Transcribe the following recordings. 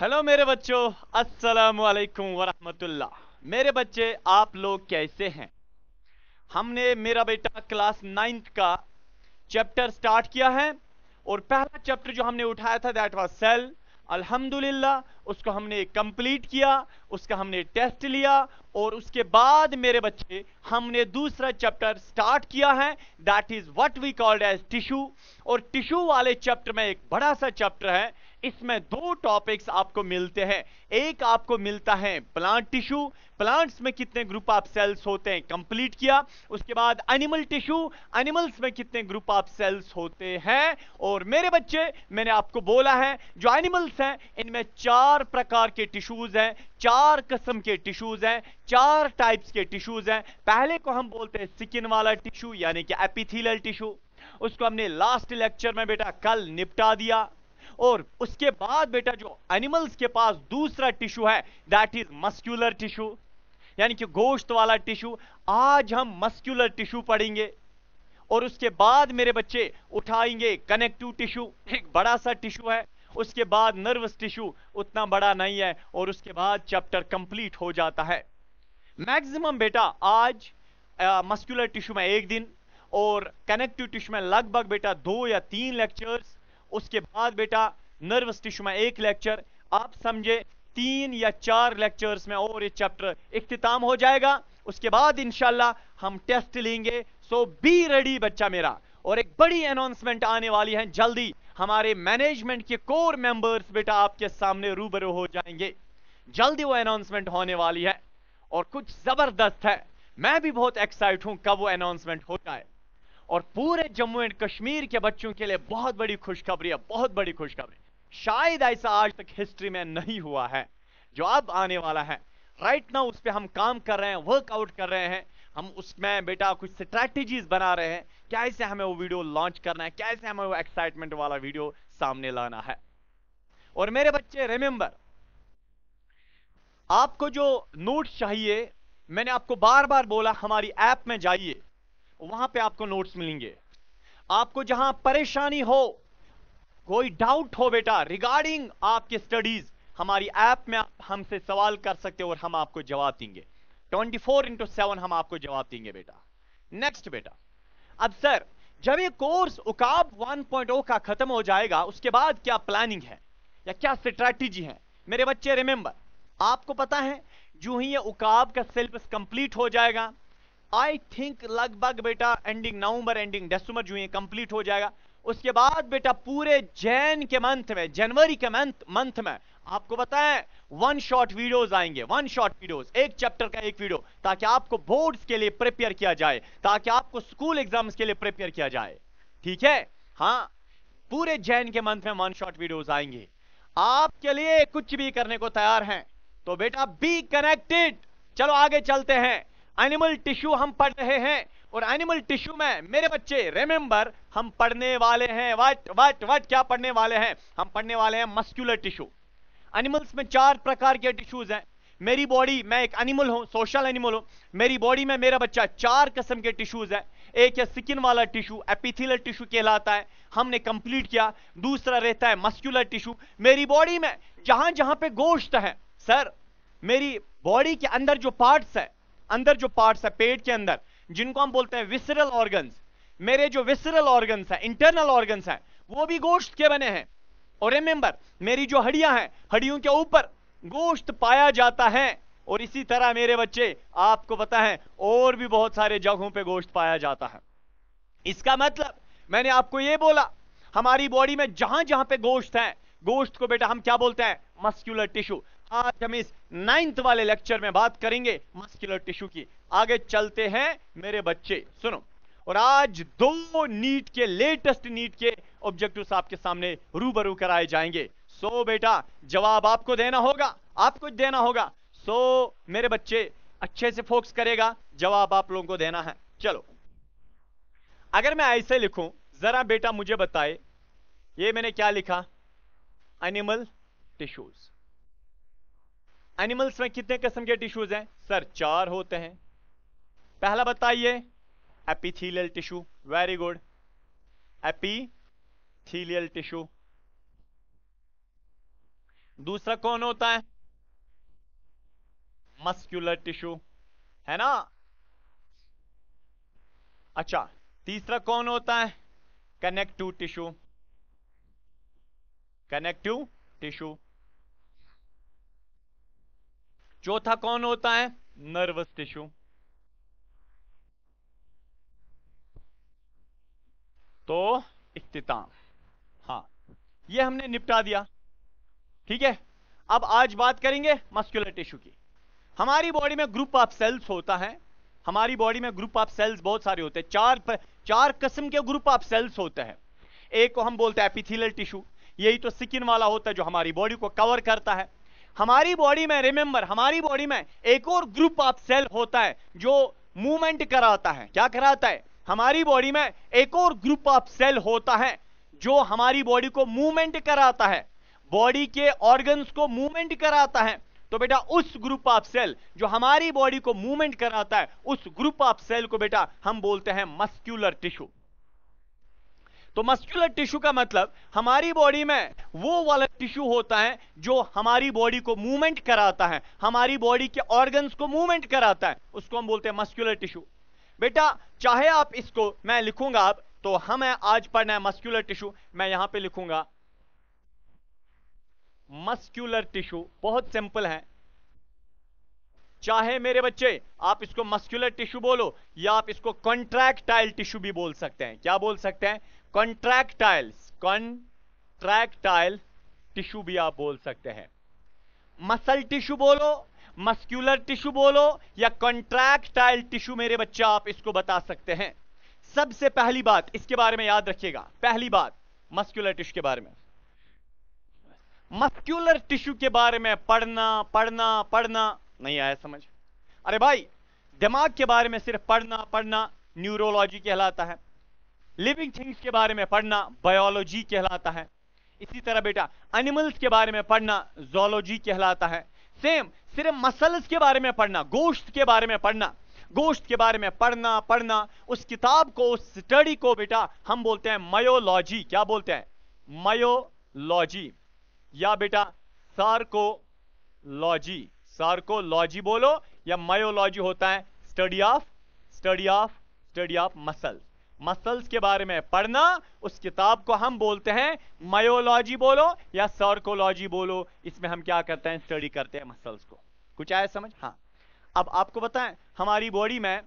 Hello मेरे बच्चों अस्सलाम वालेकुम वरहमतुल्ला मेरे बच्चे आप लोग कैसे हैं हमने मेरा बेटा क्लास नाइन्थ का चैप्टर स्टार्ट किया है और पहला चैप्टर जो हमने उठाया था दैट वाज सेल अल्हम्दुलिल्लाह उसको हमने कंप्लीट किया उसका हमने टेस्ट लिया और उसके बाद मेरे बच्चे हमने दूसरा चैप्टर स्टार्ट किया है that is what we called as tissue और टिश्यू वाले चैप्टर में एक बड़ा सा चैप्टर है इसमें दो टॉपिक्स आपको मिलते हैं एक आपको मिलता है प्लांट टिश्यू प्लांट्स में कितने ग्रुप ऑफ सेल्स होते हैं कंप्लीट किया उसके बाद एनिमल टिश्यू एनिमल्स में कितने ग्रुप ऑफ सेल्स होते हैं और मेरे बच्चे मैंने आपको बोला है जो एनिमल्स हैं इनमें चार प्रकार के टिश्यूज हैं चार किस्म के टिश्यूज हैं चार टाइप्स के टिश्यूज हैं पहले को हम बोलते हैं सिकिन वाला टिश्यू यानी कि एपिथिलल टिश्यू उसको हमने लास्ट लेक्चर में बेटा कल निपटा दिया और उसके बाद बेटा जो एनिमल्स के पास दूसरा टिश्यू है दैट इज मस्क्यूलर टिश्यू यानी कि गोश्त वाला टिश्यू आज हम मस्क्यूलर टिश्यू पढ़ेंगे और उसके बाद मेरे बच्चे उठाएंगे कनेक्टिव टिश्यू एक बड़ा सा टिश्यू है उसके बाद नर्वस टिश्यू उतना बड़ा नहीं है और उसके बाद चैप्टर कंप्लीट हो जाता है मैक्सिमम बेटा आज मस्कुलर टिश्यू में एक दिन और कनेक्टिव टिश्यू में लगभग बेटा दो या तीन लेक्चर्स उसके बाद बेटा नर्वस टिश्यू में एक लेक्चर आप समझे तीन या चार लेक्चर्स में और ये चैप्टर इख्तिताम हो जाएगा उसके बाद इनशाला हम टेस्ट लेंगे सो बी रेडी बच्चा मेरा और एक बड़ी अनाउंसमेंट आने वाली है जल्दी हमारे मैनेजमेंट के कोर मेंबर्स बेटा आपके सामने रूबरू हो जाएंगे जल्दी वो अनाउंसमेंट होने वाली है और कुछ जबरदस्त है मैं भी बहुत एक्साइट हूं कब वो अनाउंसमेंट हो जाए और पूरे जम्मू एंड कश्मीर के बच्चों के लिए बहुत बड़ी खुशखबरी है बहुत बड़ी खुशखबरी शायद ऐसा आज तक हिस्ट्री में नहीं हुआ है जो अब आने वाला है राइट ना उस पर हम काम कर रहे हैं वर्कआउट कर रहे हैं हम उसमें बेटा कुछ स्ट्रैटेजीज बना रहे हैं कैसे हमें वो वीडियो लॉन्च करना है कैसे हमें वो एक्साइटमेंट वाला वीडियो सामने लाना है और मेरे बच्चे रिमेंबर आपको जो नोट चाहिए मैंने आपको बार बार बोला हमारी ऐप में जाइए वहां पे आपको नोट्स मिलेंगे आपको जहां परेशानी हो कोई डाउट हो बेटा रिगार्डिंग आपकी स्टडीज हमारी ऐप में आप हमसे सवाल कर सकते हो और हम आपको जवाब देंगे 24 फोर इंटू सेवन हम आपको जवाब देंगे बेटा नेक्स्ट बेटा अब सर जब ये कोर्स उकाब 1.0 का खत्म हो जाएगा उसके बाद क्या प्लानिंग है या क्या स्ट्रेटेजी है मेरे बच्चे रिमेंबर आपको पता है जो ही ये उकाब का सिलेबस कंप्लीट हो जाएगा आई थिंक लगभग बेटा एंडिंग नवंबर एंडिंग दिसंबर जो ये कंप्लीट हो जाएगा उसके बाद बेटा पूरे जैन के मंथ में जनवरी के मंथ मंथ में आपको बताएं वन शॉट वीडियोस आएंगे वन शॉट वीडियोस एक चैप्टर का एक वीडियो ताकि आपको बोर्ड्स के लिए प्रिपेयर किया जाए ताकि आपको स्कूल एग्जाम्स के लिए प्रिपेयर किया जाए ठीक है हाँ पूरे जैन के मंथ में वन शॉट वीडियोस आएंगे आपके लिए कुछ भी करने को तैयार हैं तो बेटा बी कनेक्टेड चलो आगे चलते हैं एनिमल टिश्यू हम पढ़ रहे हैं और एनिमल टिश्यू में मेरे बच्चे रिमेंबर हम पढ़ने वाले हैं व्हाट व्हाट व्हाट क्या पढ़ने वाले हैं हम पढ़ने वाले हैं मस्क्यूलर टिश्यू एनिमल्स में चार प्रकार के टिश्यूज हैं मेरी बॉडी मैं एक एनिमल हूं सोशल एनिमल हूं मेरी बॉडी में मेरा बच्चा चार किस्म के टिश्यूज है एक है स्किन वाला टिश्यू एपिथिल टिश्यू कहलाता है हमने कंप्लीट किया दूसरा रहता है मस्क्यूलर टिश्यू मेरी बॉडी में जहां जहां पे गोश्त है सर मेरी बॉडी के अंदर जो पार्ट्स है अंदर जो पार्ट्स है पेट के अंदर जिनको हम बोलते हैं विसरल ऑर्गन्स मेरे जो विसरल ऑर्गन्स है इंटरनल ऑर्गन्स है वो भी गोश्त के बने हैं और रिमेंबर मेरी जो हड्डियां हैं हड्डियों के ऊपर गोश्त पाया जाता है और इसी तरह मेरे बच्चे आपको पता है और भी बहुत सारे जगहों पे गोश्त पाया जाता है इसका मतलब मैंने आपको ये बोला हमारी बॉडी में जहां जहां पे गोश्त है गोश्त को बेटा हम क्या बोलते हैं मस्क्यूलर टिश्यू आज हम इस नाइन्थ वाले लेक्चर में बात करेंगे मस्कुलर टिश्यू की आगे चलते हैं मेरे बच्चे सुनो और आज दो नीट के लेटेस्ट नीट के ऑब्जेक्टिव्स आपके सामने रूबरू कराए जाएंगे सो so, बेटा जवाब आपको देना होगा आपको देना होगा सो so, मेरे बच्चे अच्छे से फोकस करेगा जवाब आप लोगों को देना है चलो अगर मैं ऐसे लिखूं जरा बेटा मुझे बताए ये मैंने क्या लिखा एनिमल टिश्यूज एनिमल्स में कितने किस्म के टिश्यूज हैं सर चार होते हैं पहला बताइए epithelial tissue very good epithelial tissue दूसरा कौन होता है मस्कुलर टिश्यू है ना अच्छा तीसरा कौन होता है कनेक्टिव टिश्यू कनेक्टिव टिश्यू चौथा कौन होता है नर्वस टिश्यू तो इख्तिताम हाँ ये हमने निपटा दिया ठीक है अब आज बात करेंगे मस्कुलर टिश्यू की हमारी बॉडी में ग्रुप ऑफ सेल्स होता है हमारी बॉडी में ग्रुप ऑफ सेल्स बहुत सारे होते हैं चार चार किस्म के ग्रुप ऑफ सेल्स होते हैं एक को हम बोलते हैं एपिथीलियल टिश्यू यही तो सिकिन वाला होता है जो हमारी बॉडी को कवर करता है हमारी बॉडी में रिमेंबर हमारी बॉडी में एक और ग्रुप ऑफ सेल होता है जो मूवमेंट कराता है क्या कराता है हमारी बॉडी में एक और ग्रुप ऑफ सेल होता है जो हमारी बॉडी को मूवमेंट कराता है बॉडी के ऑर्गन्स को मूवमेंट कराता है तो बेटा उस ग्रुप ऑफ सेल जो हमारी बॉडी को मूवमेंट कराता है उस ग्रुप ऑफ सेल को बेटा हम बोलते हैं मस्क्यूलर टिश्यू तो मस्कुलर टिश्यू का मतलब हमारी बॉडी में वो वाला टिश्यू होता है जो हमारी बॉडी को मूवमेंट कराता है हमारी बॉडी के ऑर्गन्स को मूवमेंट कराता है उसको हम बोलते हैं मस्कुलर टिश्यू बेटा चाहे आप इसको मैं लिखूंगा आप तो हमें आज पढ़ना है मस्कुलर टिश्यू मैं यहां पे लिखूंगा मस्क्यूलर टिश्यू बहुत सिंपल है चाहे मेरे बच्चे आप इसको मस्क्यूलर टिश्यू बोलो या आप इसको कॉन्ट्रैक्टाइल टिश्यू भी बोल सकते हैं क्या बोल सकते हैं कॉन्ट्रैक्टाइल्स कॉन्ट्रैक्टाइल टिश्यू भी आप बोल सकते हैं मसल टिश्यू बोलो मस्क्यूलर टिश्यू बोलो या कॉन्ट्रैक्टाइल टिश्यू मेरे बच्चे आप इसको बता सकते हैं सबसे पहली बात इसके बारे में याद रखिएगा पहली बात मस्क्यूलर टिश्यू के बारे में मस्क्यूलर टिश्यू के बारे में पढ़ना पढ़ना पढ़ना नहीं आया समझ अरे भाई दिमाग के बारे में सिर्फ पढ़ना पढ़ना न्यूरोलॉजी कहलाता है लिविंग थिंग्स के बारे में पढ़ना बायोलॉजी कहलाता है इसी तरह बेटा एनिमल्स के बारे में पढ़ना जोलॉजी कहलाता है सेम सिर्फ मसल्स के बारे में पढ़ना गोश्त के बारे में पढ़ना गोश्त के बारे में पढ़ना पढ़ना उस किताब को उस स्टडी को बेटा हम बोलते हैं मायोलॉजी क्या बोलते हैं मायोलॉजी या बेटा सार्कोलॉजी सार्कोलॉजी बोलो या मायोलॉजी होता है study of study of study of muscle muscles के बारे में पढ़ना उस किताब को हम बोलते हैं मायोलॉजी बोलो या सर्कोलॉजी बोलो इसमें हम क्या करते हैं स्टडी करते हैं मसल्स को कुछ आया समझ हाँ अब आपको बताएं हमारी बॉडी में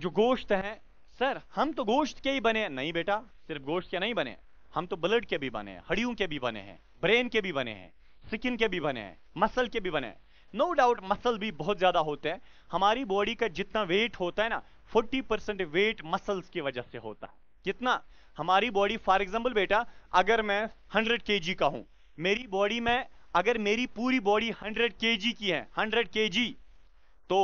जो गोश्त है सर हम तो गोश्त के ही बने नहीं बेटा सिर्फ गोश्त के नहीं बने हम तो ब्लड के भी बने हैं हड्डियों के भी बने हैं ब्रेन के भी बने हैं स्किन के भी बने हैं मसल के भी बने हैं नो डाउट मसल भी बहुत ज़्यादा होते हैं हमारी बॉडी का जितना वेट होता है ना फोर्टी परसेंट वेट मसल्स की वजह से होता है कितना हमारी बॉडी फॉर एग्जाम्पल बेटा अगर मैं हंड्रेड के का हूं मेरी बॉडी में अगर मेरी पूरी बॉडी हंड्रेड के की है हंड्रेड के तो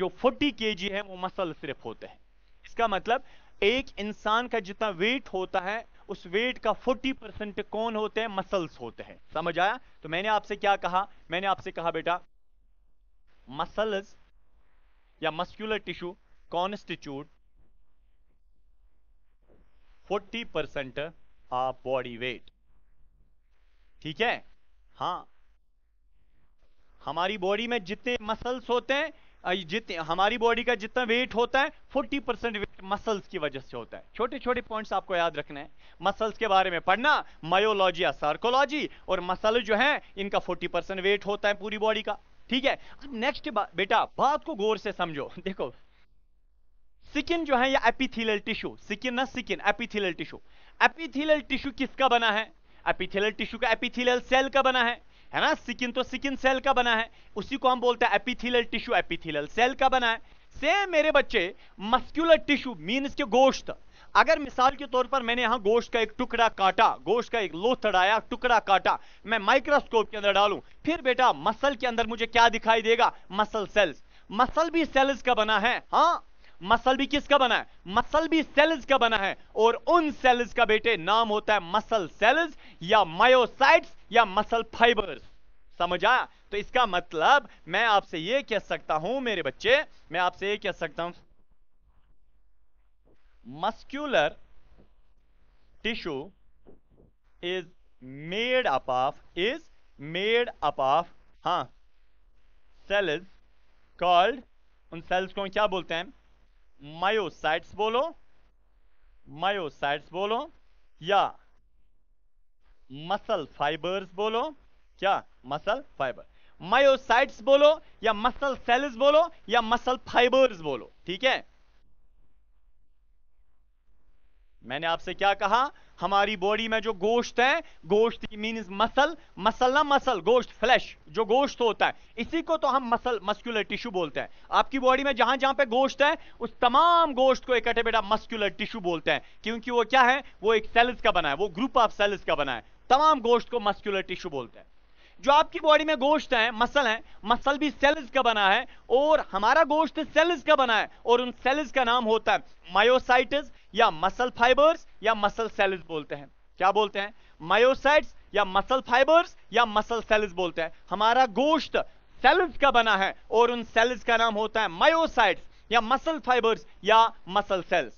जो फोर्टी के है वो मसल सिर्फ होते हैं इसका मतलब एक इंसान का जितना वेट होता है उस वेट का 40 परसेंट कौन होते हैं मसल्स होते हैं समझ आया तो मैंने आपसे क्या कहा मैंने आपसे कहा बेटा मसल्स या muscular tissue constitute 40 percent of body weight ठीक है हाँ हमारी बॉडी में जितने मसल्स होते हैं जितने हमारी बॉडी का जितना वेट होता है 40 परसेंट वेट मसल्स की वजह से होता है छोटे छोटे पॉइंट्स आपको याद रखना है मसल्स के बारे में पढ़ना मायोलॉजी या सार्कोलॉजी और मसल जो है इनका 40 परसेंट वेट होता है पूरी बॉडी का ठीक है अब नेक्स्ट बा, बेटा बात को गौर से समझो देखो सिकिन जो है ये एपिथिलियल टिश्यू सिकिन ना skin epithelial tissue epithelial tissue किसका बना है एपिथिलियल टिश्यू का एपिथिलियल सेल का बना है है ना सिकिन तो सिकिन सेल का बना है उसी को हम बोलते हैं एपिथिलियल टिश्यू एपिथिलियल सेल का बना है सेम मेरे बच्चे मस्क्यूलर टिश्यू मीन्स के गोश्त अगर मिसाल के तौर पर मैंने यहां गोश्त का एक टुकड़ा काटा गोश्त का एक लोथड़ाया टुकड़ा काटा मैं माइक्रोस्कोप के अंदर डालूं फिर बेटा मसल के अंदर मुझे क्या दिखाई देगा मसल सेल्स मसल भी सेल्स का बना है हाँ मसल भी किसका बना है मसल भी सेल्स का बना है और उन सेल्स का बेटे नाम होता है मसल सेल्स या मायोसाइट्स या मसल फाइबर्स समझ तो इसका मतलब मैं आपसे यह कह सकता हूं मेरे बच्चे मैं आपसे यह कह सकता हूं muscular tissue is made up of is made up of हां सेल्स कॉल्ड उन सेल्स को क्या बोलते हैं मायोसाइट्स बोलो मायोसाइट्स बोलो या मसल फाइबर्स बोलो क्या मसल फाइबर मायोसाइट्स बोलो या मसल सेल्स बोलो या मसल फाइबर्स बोलो ठीक है मैंने आपसे क्या कहा हमारी बॉडी में जो गोश्त है गोश्त मीन मसल मसल ना मसल गोश्त फ्लैश जो गोश्त होता है इसी को तो हम मसल मस्कुलर टिश्यू बोलते हैं आपकी बॉडी में जहां जहां पे गोश्त है उस तमाम गोश्त को इकट्ठे बेटा मस्कुलर टिश्यू बोलते हैं क्योंकि वो क्या है वो एक सेल्स का बना है वो ग्रुप ऑफ सेल्स का बना है तमाम गोश्त को मस्कुलर टिश्यू बोलते हैं जो आपकी बॉडी में गोश्त है मसल है मसल भी सेल्स का बना है और हमारा गोश्त सेल्स का बना है और उन सेल्स का नाम होता है मायोसाइटस या मसल फाइबर्स या मसल सेल्स बोलते हैं क्या बोलते हैं मायोसाइट्स या मसल फाइबर्स या मसल सेल्स बोलते हैं हमारा गोश्त सेल्स का बना है और उन सेल्स का नाम होता है मायोसाइट्स या मसल फाइबर्स या मसल सेल्स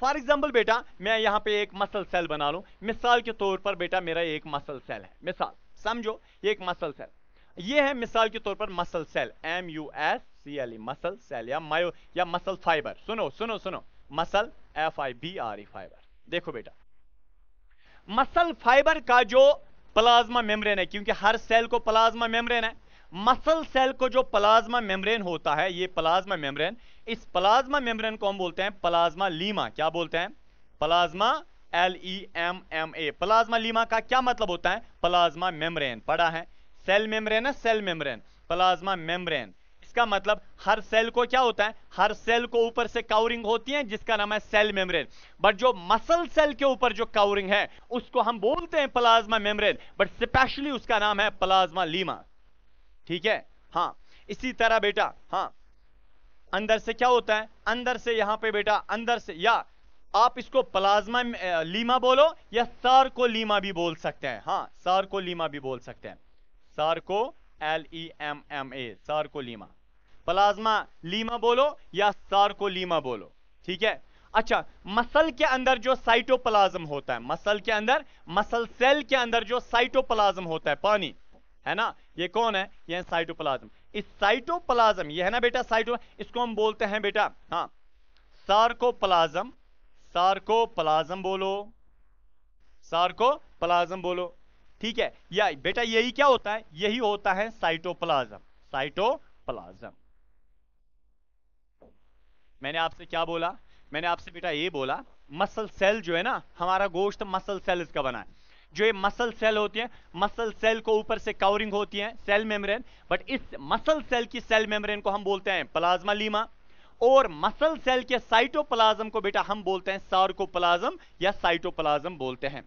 फॉर एग्जाम्पल बेटा मैं यहाँ पे एक मसल सेल बना लू मिसाल के तौर पर बेटा मेरा एक मसल सेल है मिसाल समझो ये एक मसल सेल ये है मिसाल के तौर पर muscle cell M U S C L E muscle cell या मायो या मसल फाइबर सुनो सुनो सुनो muscle F I B R E fibre देखो बेटा मसल फाइबर का जो प्लाज्मा मेम्ब्रेन है क्योंकि हर सेल को प्लाज्मा मेम्ब्रेन है मसल सेल को जो प्लाज्मा मेम्ब्रेन होता है ये प्लाज्मा मेम्ब्रेन इस प्लाज्मा मेम्ब्रेन को हम बोलते हैं प्लाज्मा लीमा क्या बोलते हैं plasma L E M M A plasmalemma का क्या मतलब होता है प्लाज्मा मेम्ब्रेन पढ़ा है सेल मेम्ब्रेन है सेल मेम्ब्रेन प्लाज्मा मेम्ब्रेन इसका मतलब हर सेल को क्या होता है हर सेल को ऊपर से कवरिंग होती है जिसका नाम है सेल मेम्ब्रेन बट जो मसल सेल के ऊपर जो कवरिंग है उसको हम बोलते हैं प्लाज्मा मेम्ब्रेन बट स्पेशली उसका नाम है प्लाज्मा लीमा ठीक है हाँ इसी तरह बेटा हाँ अंदर से क्या होता है अंदर से यहां पे बेटा अंदर से या आप इसको प्लाज्मा लीमा बोलो या सार को लीमा भी बोल सकते हैं हाँ सार को लीमा भी बोल सकते हैं sarco L E M M A को लीमा प्लाज्मा लीमा बोलो या सार को लीमा बोलो ठीक है अच्छा मसल के अंदर जो साइटोप्लाज्म होता है मसल के अंदर मसल सेल के अंदर जो साइटोप्लाज्म होता है पानी है ना ये कौन है ये साइटोप्लाज्म इस साइटोप्लाज्म ये है ना बेटा साइटो इसको हम बोलते हैं बेटा हाँ सार्कोप्लाज्म सार्को प्लाजम बोलो सार्को प्लाजम बोलो ठीक है या बेटा यही क्या होता है यही होता है साइटोप्लाज्म साइटोप्लाज्म मैंने आपसे क्या बोला मैंने आपसे बेटा ये बोला मसल सेल जो है ना हमारा गोश्त मसल सेल इसका बना है जो ये मसल सेल होती है मसल सेल को ऊपर से कवरिंग होती है सेल मेम्ब्रेन बट इस मसल सेल की सेल मेम्ब्रेन को हम बोलते हैं प्लाज्मा लीमा और मसल सेल के साइटोप्लाज्म को बेटा हम बोलते हैं सार्कोप्लाज्म या साइटोप्लाज्म बोलते हैं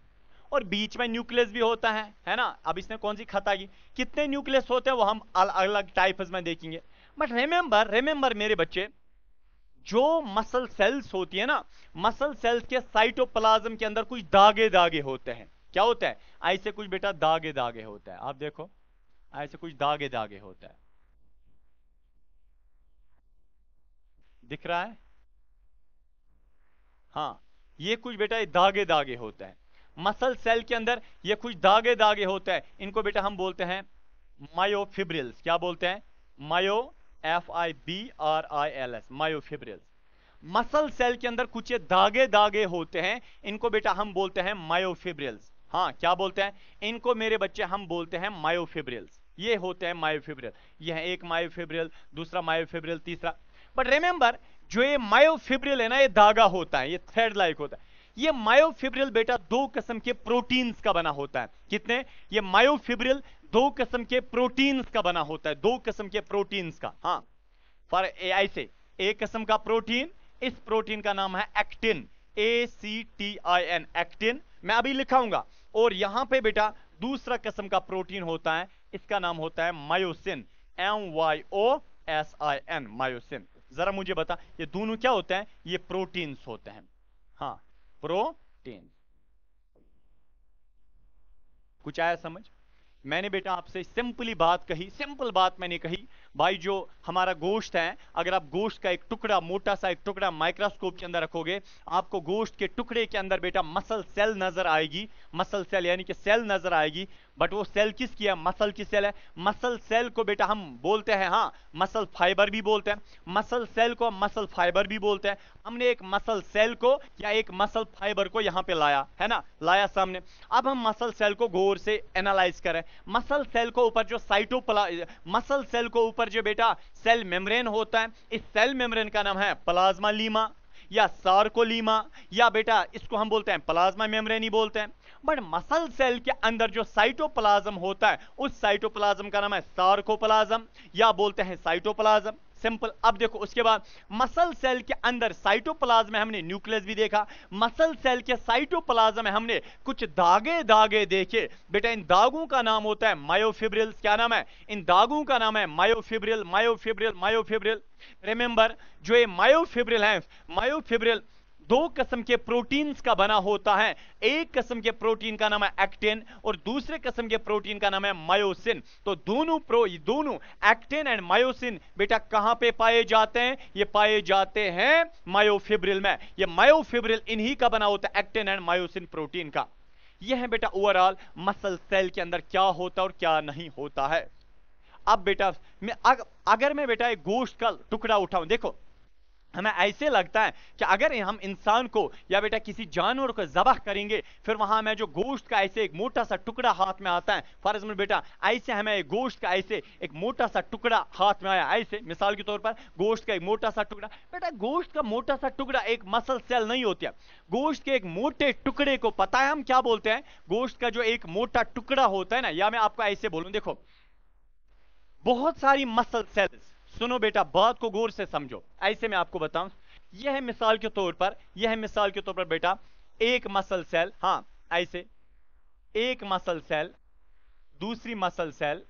और बीच में न्यूक्लियस भी होता है है ना अब इसने कौन सी खत आगी कितने न्यूक्लियस होते हैं वो हम अलग अलग टाइप्स में देखेंगे बट रिमेंबर रिमेंबर मेरे बच्चे जो मसल सेल्स होती है ना मसल सेल्स के साइटोप्लाज्म के अंदर कुछ दागे दागे होते हैं क्या होता है ऐसे कुछ बेटा दागे दागे होता है आप देखो ऐसे कुछ दागे दागे होता है दिख रहा है हाँ ये कुछ बेटा ये दागे दागे होते हैं मसल सेल के अंदर ये कुछ दागे दागे होते हैं इनको बेटा हम बोलते हैं मायोफिब्रिल्स क्या बोलते हैं myo F I B R I L S myofibrils muscle cell के अंदर कुछ ये दागे दागे होते हैं इनको बेटा हम बोलते हैं मायोफिब्रिल्स हाँ क्या बोलते हैं इनको मेरे बच्चे हम बोलते हैं मायोफिब्रिल्स ये होते हैं मायोफिब्रिल यह एक मायोफिब्रिल दूसरा मायोफिब्रिल तीसरा बट रिमेंबर जो ये मायोफिब्रिल है ना ये धागा होता है ये थ्रेड लाइक होता है ये मायोफिब्रिल बेटा दो किस्म के प्रोटीन्स का बना होता है कितने ये मायोफिब्रिल दो किस्म के प्रोटीन्स का बना होता है दो किस्म के प्रोटीन्स का हाँ फॉर ए आई से एक किस्म का प्रोटीन इस प्रोटीन का नाम है actin A C T I N actin मैं अभी लिखाऊंगा और यहां पे बेटा दूसरा किस्म का प्रोटीन होता है इसका नाम होता है myosin M Y O S I N myosin जरा मुझे बता ये दोनों क्या होते हैं ये प्रोटीन्स होते हैं हाँ प्रोटीन कुछ आया समझ मैंने बेटा आपसे सिंपली बात कही सिंपल बात मैंने कही भाई जो हमारा गोश्त है अगर आप गोश्त का एक टुकड़ा मोटा सा एक टुकड़ा माइक्रोस्कोप के अंदर रखोगे आपको गोश्त के टुकड़े के अंदर बेटा मसल सेल नजर आएगी मसल सेल यानी कि सेल नजर आएगी बट वो सेल की है मसल की सेल है मसल सेल को बेटा हम बोलते हैं हाँ मसल फाइबर भी बोलते हैं मसल सेल को मसल फाइबर भी बोलते हैं हमने एक मसल सेल को या एक मसल फाइबर को यहाँ पे लाया है ना लाया सामने अब हम मसल सेल को गौर से एनालाइज करें मसल सेल को ऊपर जो साइटोपला मसल सेल को ऊपर ऊपर जो बेटा सेल मेम्ब्रेन होता है इस सेल मेम्ब्रेन का नाम है प्लाज्मा लीमा या सार्कोलीमा या बेटा इसको हम बोलते हैं प्लाज्मा मेम्ब्रेन ही बोलते हैं बट मसल सेल के अंदर जो साइटोप्लाज्म होता है उस साइटोप्लाज्म का नाम है सार्कोप्लाज्म या बोलते हैं साइटोप्लाज्म सिंपल अब देखो उसके बाद मसल सेल के अंदर साइटोप्लाज्म में हमने न्यूक्लियस भी देखा मसल सेल के साइटोप्लाज्म में हमने कुछ दागे दागे देखे बेटा इन दागों का नाम होता है मायोफिब्रिल्स क्या नाम है इन दागों का नाम है मायोफिब्रिल मायोफिब्रिल मायोफिब्रिल रिमेंबर जो ये मायोफिब्रिल है मायोफिब्रिल दो किस्म के प्रोटीन्स का बना होता है एक किस्म के प्रोटीन का नाम है एक्टेन और दूसरे किस्म के प्रोटीन का नाम है मायोसिन तो दोनों प्रो दोनों एक्टेन एंड मायोसिन बेटा कहां पे पाए जाते हैं ये पाए जाते हैं मायोफिब्रिल में ये मायोफिब्रिल इन्हीं का बना होता है एक्टेन एंड मायोसिन प्रोटीन का यह है बेटा ओवरऑल मसल सेल के अंदर क्या होता है और क्या नहीं होता है अब बेटा मैं अग, अगर मैं बेटा एक गोश्त का टुकड़ा उठाऊं देखो हमें ऐसे लगता है कि अगर हम इंसान को या बेटा किसी जानवर को जबह करेंगे फिर वहां हमें जो गोश्त का ऐसे एक मोटा सा टुकड़ा हाथ में आता है फॉर एग्जाम्पल बेटा ऐसे हमें एक गोश्त का ऐसे एक मोटा सा टुकड़ा हाथ में आया ऐसे मिसाल के तौर पर गोश्त का एक मोटा सा टुकड़ा बेटा गोश्त का मोटा सा टुकड़ा एक मसल सेल नहीं होती है गोश्त के एक मोटे टुकड़े को पता है हम क्या बोलते हैं गोश्त का जो एक मोटा टुकड़ा होता है ना या मैं आपको ऐसे बोलूँ देखो बहुत सारी मसल सेल्स सुनो बेटा बात को गौर से समझो ऐसे में आपको बताऊं यह मिसाल के तौर पर यह मिसाल के तौर पर बेटा एक मसल सेल हाँ ऐसे एक मसल सेल दूसरी मसल सेल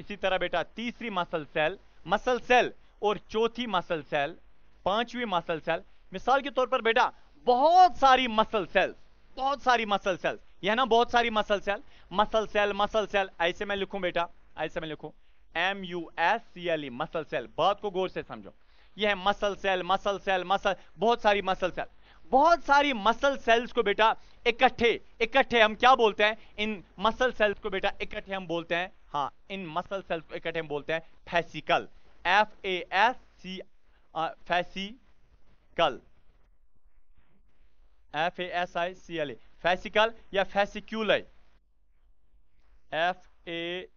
इसी तरह बेटा तीसरी मसल सेल मसल सेल और चौथी मसल सेल पांचवी मसल सेल मिसाल के तौर पर बेटा बहुत सारी मसल सेल्स बहुत सारी मसल सेल्स यह ना बहुत सारी muscle cell muscle cell muscle cell ऐसे में लिखूं बेटा ऐसे में लिखूं M U S C L E muscle cell बात को गौर से समझो ये है muscle cell muscle cell muscle बहुत सारी मसल सेल बहुत सारी मसल सेल्स को बेटा इकट्ठे इकट्ठे हम क्या बोलते हैं इन मसल सेल्स को बेटा इकट्ठे हम बोलते हैं हाँ इन मसल सेल्स को इकट्ठे हम बोलते हैं fascicle F A S C fascicle F A S I C L A fascicle या fascicule F A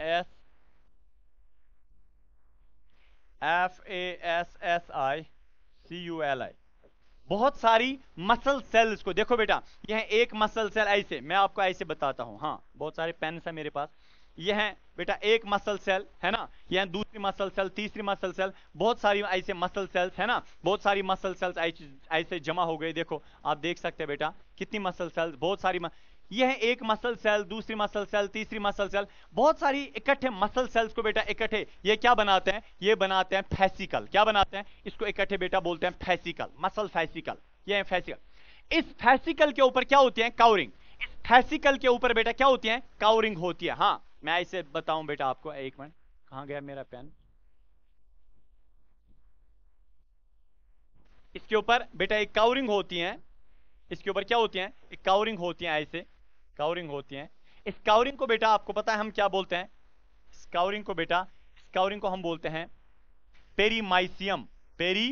S F A S S I C U L I बहुत सारी मसल सेल्स को देखो बेटा यह एक मसल सेल ऐसे मैं आपको ऐसे बताता हूं हाँ बहुत सारे पेन है मेरे पास यह है बेटा एक मसल सेल है ना यह दूसरी मसल सेल तीसरी मसल सेल बहुत सारी ऐसे मसल सेल्स है ना बहुत सारी मसल सेल्स ऐसे जमा हो गए देखो आप देख सकते हैं बेटा कितनी मसल सेल्स बहुत सारी मसल... ये है एक मसल सेल दूसरी मसल सेल तीसरी मसल सेल बहुत सारी इकट्ठे मसल सेल्स को बेटा इकट्ठे ये क्या बनाते हैं ये बनाते हैं फैसिकल क्या बनाते हैं इसको इकट्ठे बेटा बोलते हैं फैसिकल मसल फैसिकल ये है फैसिकल इस फैसिकल के ऊपर क्या होती है काउरिंग इस फैसिकल के ऊपर बेटा क्या होती है काउरिंग होती है हाँ मैं इसे बताऊं बेटा आपको एक मिनट कहा गया मेरा पेन इसके ऊपर बेटा एक काउरिंग होती है इसके ऊपर क्या होती है एक काउरिंग होती है ऐसे स्काउरिंग होती हैं स्काउरिंग को बेटा आपको पता है हम क्या बोलते हैं स्काउरिंग को बेटा स्काउरिंग को हम बोलते हैं perimysium peri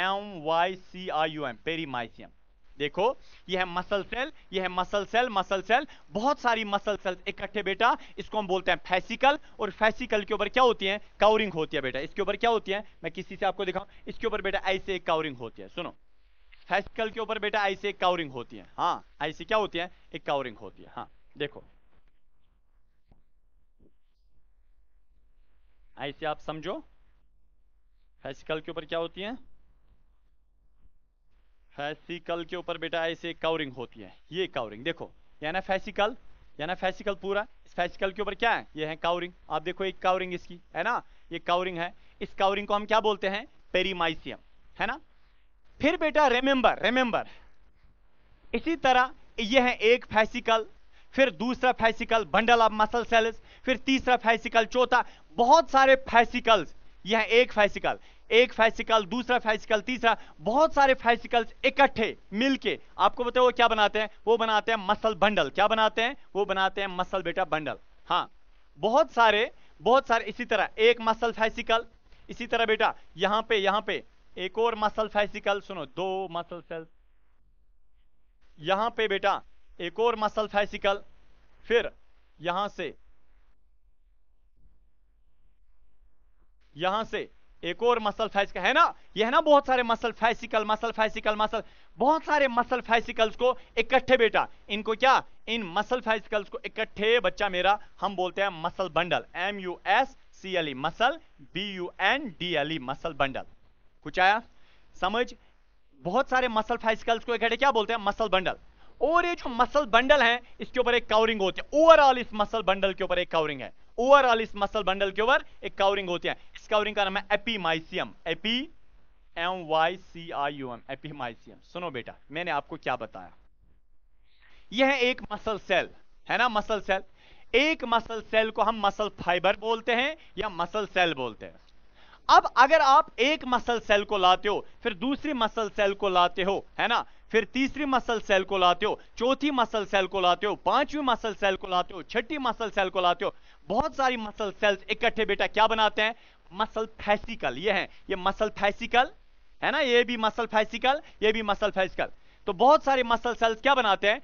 M Y C I U M perimysium देखो यह है मसल सेल यह है मसल सेल मसल सेल बहुत सारी मसल सेल इकट्ठे बेटा इसको हम बोलते हैं फैसिकल और फैसिकल के ऊपर क्या होती है काउरिंग होती है बेटा इसके ऊपर क्या होती है मैं किसी से आपको दिखाऊं इसके ऊपर बेटा ऐसे एक काउरिंग होती है सुनो फेस्टिकल के ऊपर बेटा ऐसे एक काउरिंग होती है हाँ ऐसे क्या होती है एक काउरिंग होती है हाँ देखो ऐसे आप समझो फेस्टिकल के ऊपर क्या होती है फैसिकल के ऊपर बेटा ऐसे कवरिंग होती है ये कवरिंग देखो याना फैसिकल याना फैसिकल पूरा इस फैसिकल के ऊपर क्या है ये है काउरिंग आप देखो एक कवरिंग इसकी है ना ये कवरिंग है इस कवरिंग को हम क्या बोलते हैं पेरीमाइसियम है ना फिर बेटा रिमेंबर रिमेंबर इसी तरह यह है एक फैसिकल फिर दूसरा fascicle bundle of muscle cells फिर तीसरा फैसिकल चौथा बहुत सारे फैसिकल्स यह एक फैसिकल एक फैसिकल दूसरा फैसिकल तीसरा बहुत सारे फैसिकल्स इकट्ठे मिलके आपको बताओ वो क्या बनाते हैं वो बनाते हैं मसल बंडल क्या बनाते हैं वो बनाते हैं मसल बेटा बंडल हाँ बहुत सारे बहुत सारे इसी तरह एक मसल फैसिकल इसी तरह बेटा यहां पे यहां पे एक और मसल फैसिकल सुनो दो मसल सेल्स यहां पे बेटा एक और मसल फैसिकल फिर यहां से यहां से एक और मसल फैसिकल है ना यह है ना बहुत सारे muscle fascicle muscle fascicle muscle बहुत सारे मसल फैसिकल्स को इकट्ठे बेटा इनको क्या इन मसल फैसिकल्स को इकट्ठे बच्चा मेरा हम बोलते हैं muscle bundle M U S C L E muscle B U N D L E muscle bundle कुछ आया समझ बहुत सारे मसल फाइसिकल्स को इकट्ठे क्या बोलते हैं मसल बंडल और ये जो मसल बंडल है इसके ऊपर एक कवरिंग होती है ओवरऑल इस मसल बंडल के ऊपर एक कवरिंग है ओवरऑल इस मसल बंडल के ऊपर एक कवरिंग होती है इस कवरिंग का नाम है epimysium epi M Y C I U M epimysium सुनो बेटा मैंने आपको क्या बताया यह है एक मसल सेल है ना मसल सेल एक मसल सेल को हम मसल फाइबर बोलते हैं या मसल सेल बोलते हैं अब अगर आप एक मसल सेल को लाते हो फिर दूसरी मसल सेल को लाते हो है ना फिर तीसरी मसल सेल को लाते हो चौथी मसल सेल को लाते हो पांचवी मसल सेल को लाते हो छठी मसल सेल को लाते हो बहुत सारी मसल सेल्स इकट्ठे बेटा क्या बनाते हैं मसल फैसिकल ये है ये मसल फैसिकल है ना ये भी मसल फैसिकल ये भी मसल फैसिकल तो बहुत सारे मसल सेल्स क्या बनाते हैं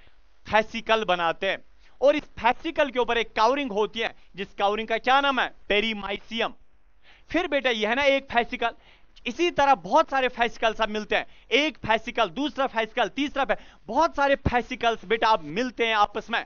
फैसिकल बनाते हैं और इस फैसिकल के ऊपर एक काउरिंग होती है जिस काउरिंग का क्या नाम है पेरीमाइसियम फिर बेटा यह है ना एक फैसिकल इसी तरह बहुत सारे फैसिकल्स आप मिलते हैं एक फैसिकल दूसरा फैसिकल तीसरा फै... बहुत सारे फैसिकल्स बेटा आप मिलते हैं आपस में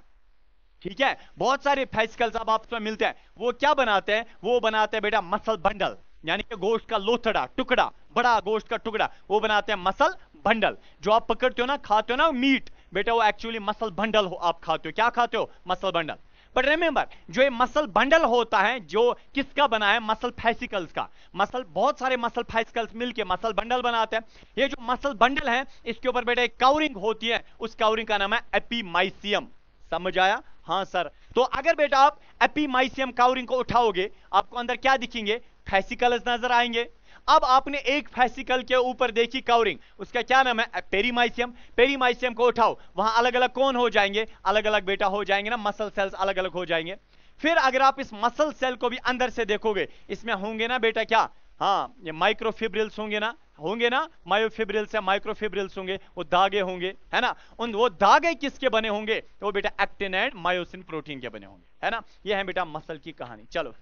ठीक है बहुत सारे फैसिकल्स आप आपस में मिलते हैं वो क्या बनाते हैं वो बनाते हैं बेटा मसल बंडल यानी कि गोश्त का लोथड़ा टुकड़ा बड़ा गोश्त का टुकड़ा वो बनाते हैं मसल बंडल जो आप पकड़ते हो ना खाते हो ना मीट बेटा वो एक्चुअली मसल बंडल हो आप खाते हो क्या खाते हो मसल बंडल बट रिमेंबर जो ये मसल बंडल होता है जो किसका बना है मसल फैसिकल्स का मसल बहुत सारे मसल फैसिकल्स मिलके मसल बंडल बनाते हैं ये जो मसल बंडल है इसके ऊपर बेटा एक काउरिंग होती है उस काउरिंग का नाम है एपीमाइसियम समझ आया हाँ सर तो अगर बेटा आप एपीमाइसियम काउरिंग को उठाओगे आपको अंदर क्या दिखेंगे फैसिकल्स नजर आएंगे अब आपने एक फैसिकल के ऊपर देखी कवरिंग उसका क्या नाम है पेरीमाइसियम पेरीमाइसियम को उठाओ वहां अलग अलग कौन हो जाएंगे अलग अलग बेटा हो जाएंगे ना मसल सेल्स अलग अलग हो जाएंगे फिर अगर आप इस मसल सेल को भी अंदर से देखोगे इसमें होंगे ना बेटा क्या हाँ ये माइक्रोफिब्रिल्स होंगे ना होंगे ना मायोफिब्रिल्स या माइक्रोफिब्रिल्स होंगे वो दागे होंगे है ना उन वो दागे किसके बने होंगे तो बेटा एक्टिन एंड मायोसिन प्रोटीन के बने होंगे है ना ये है बेटा मसल की कहानी चलो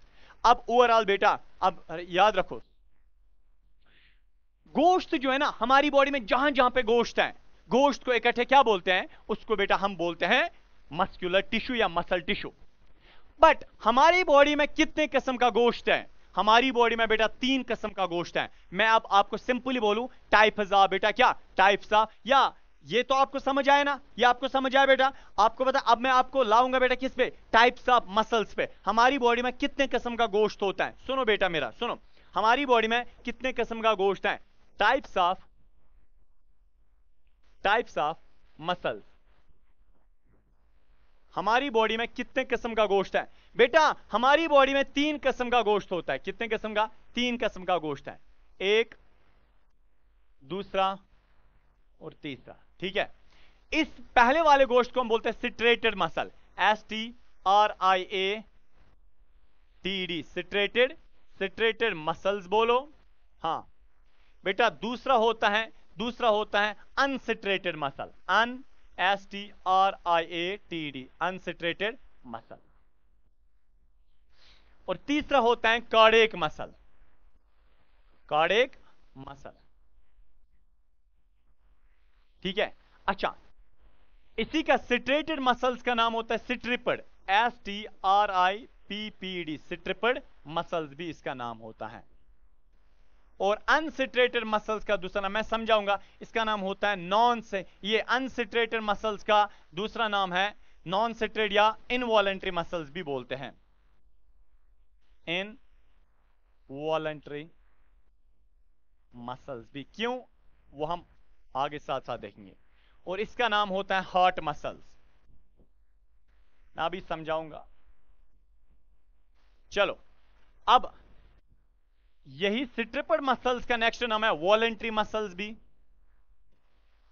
अब ओवरऑल बेटा अब याद रखो गोश्त जो है ना हमारी बॉडी में जहां जहां पे गोश्त है गोश्त को इकट्ठे क्या बोलते हैं उसको बेटा हम बोलते हैं मस्क्यूलर टिश्यू या मसल टिश्यू बट हमारी बॉडी में कितने किस्म का गोश्त है हमारी बॉडी में बेटा तीन किस्म का गोश्त है मैं अब आपको सिंपली बोलूं टाइफजा बेटा क्या टाइफसा या ये तो आपको समझ आए ना ये आपको समझ आया बेटा आपको पता अब मैं आपको लाऊंगा बेटा किस पे टाइप्स ऑफ मसल्स पे हमारी बॉडी में कितने किस्म का गोश्त होता है सुनो बेटा मेरा सुनो हमारी बॉडी में कितने किस्म का गोश्त है types of types of muscles हमारी बॉडी में कितने किस्म का गोश्त है बेटा हमारी बॉडी में तीन किस्म का गोश्त होता है कितने किस्म का तीन किस्म का गोश्त है एक दूसरा और तीसरा ठीक है इस पहले वाले गोश्त को हम बोलते हैं striated muscle S T R I A T D striated striated muscles बोलो हाँ बेटा दूसरा होता है दूसरा होता है unstriated muscle un S T R I A T D unstriated muscle और तीसरा होता है कार्डेक मसल कार्डेक मसल ठीक है अच्छा इसी का सिट्रेटेड मसल्स का नाम होता है striped S T R I P P D striped muscles भी इसका नाम होता है और अनसिट्रेटेड मसल्स का दूसरा नाम मैं समझाऊंगा इसका नाम होता है नॉन से ये अनसिट्रेटेड मसल्स का दूसरा नाम है नॉन सिट्रेड या इनवॉलेंट्री मसल्स भी बोलते हैं इन वॉलेंट्री मसल्स भी क्यों वो हम आगे साथ साथ देखेंगे और इसका नाम होता है हार्ट मसल्स मैं अभी समझाऊंगा चलो अब यही सिट्रिपड मसल्स का नेक्स्ट नाम है वॉलेंट्री मसल्स भी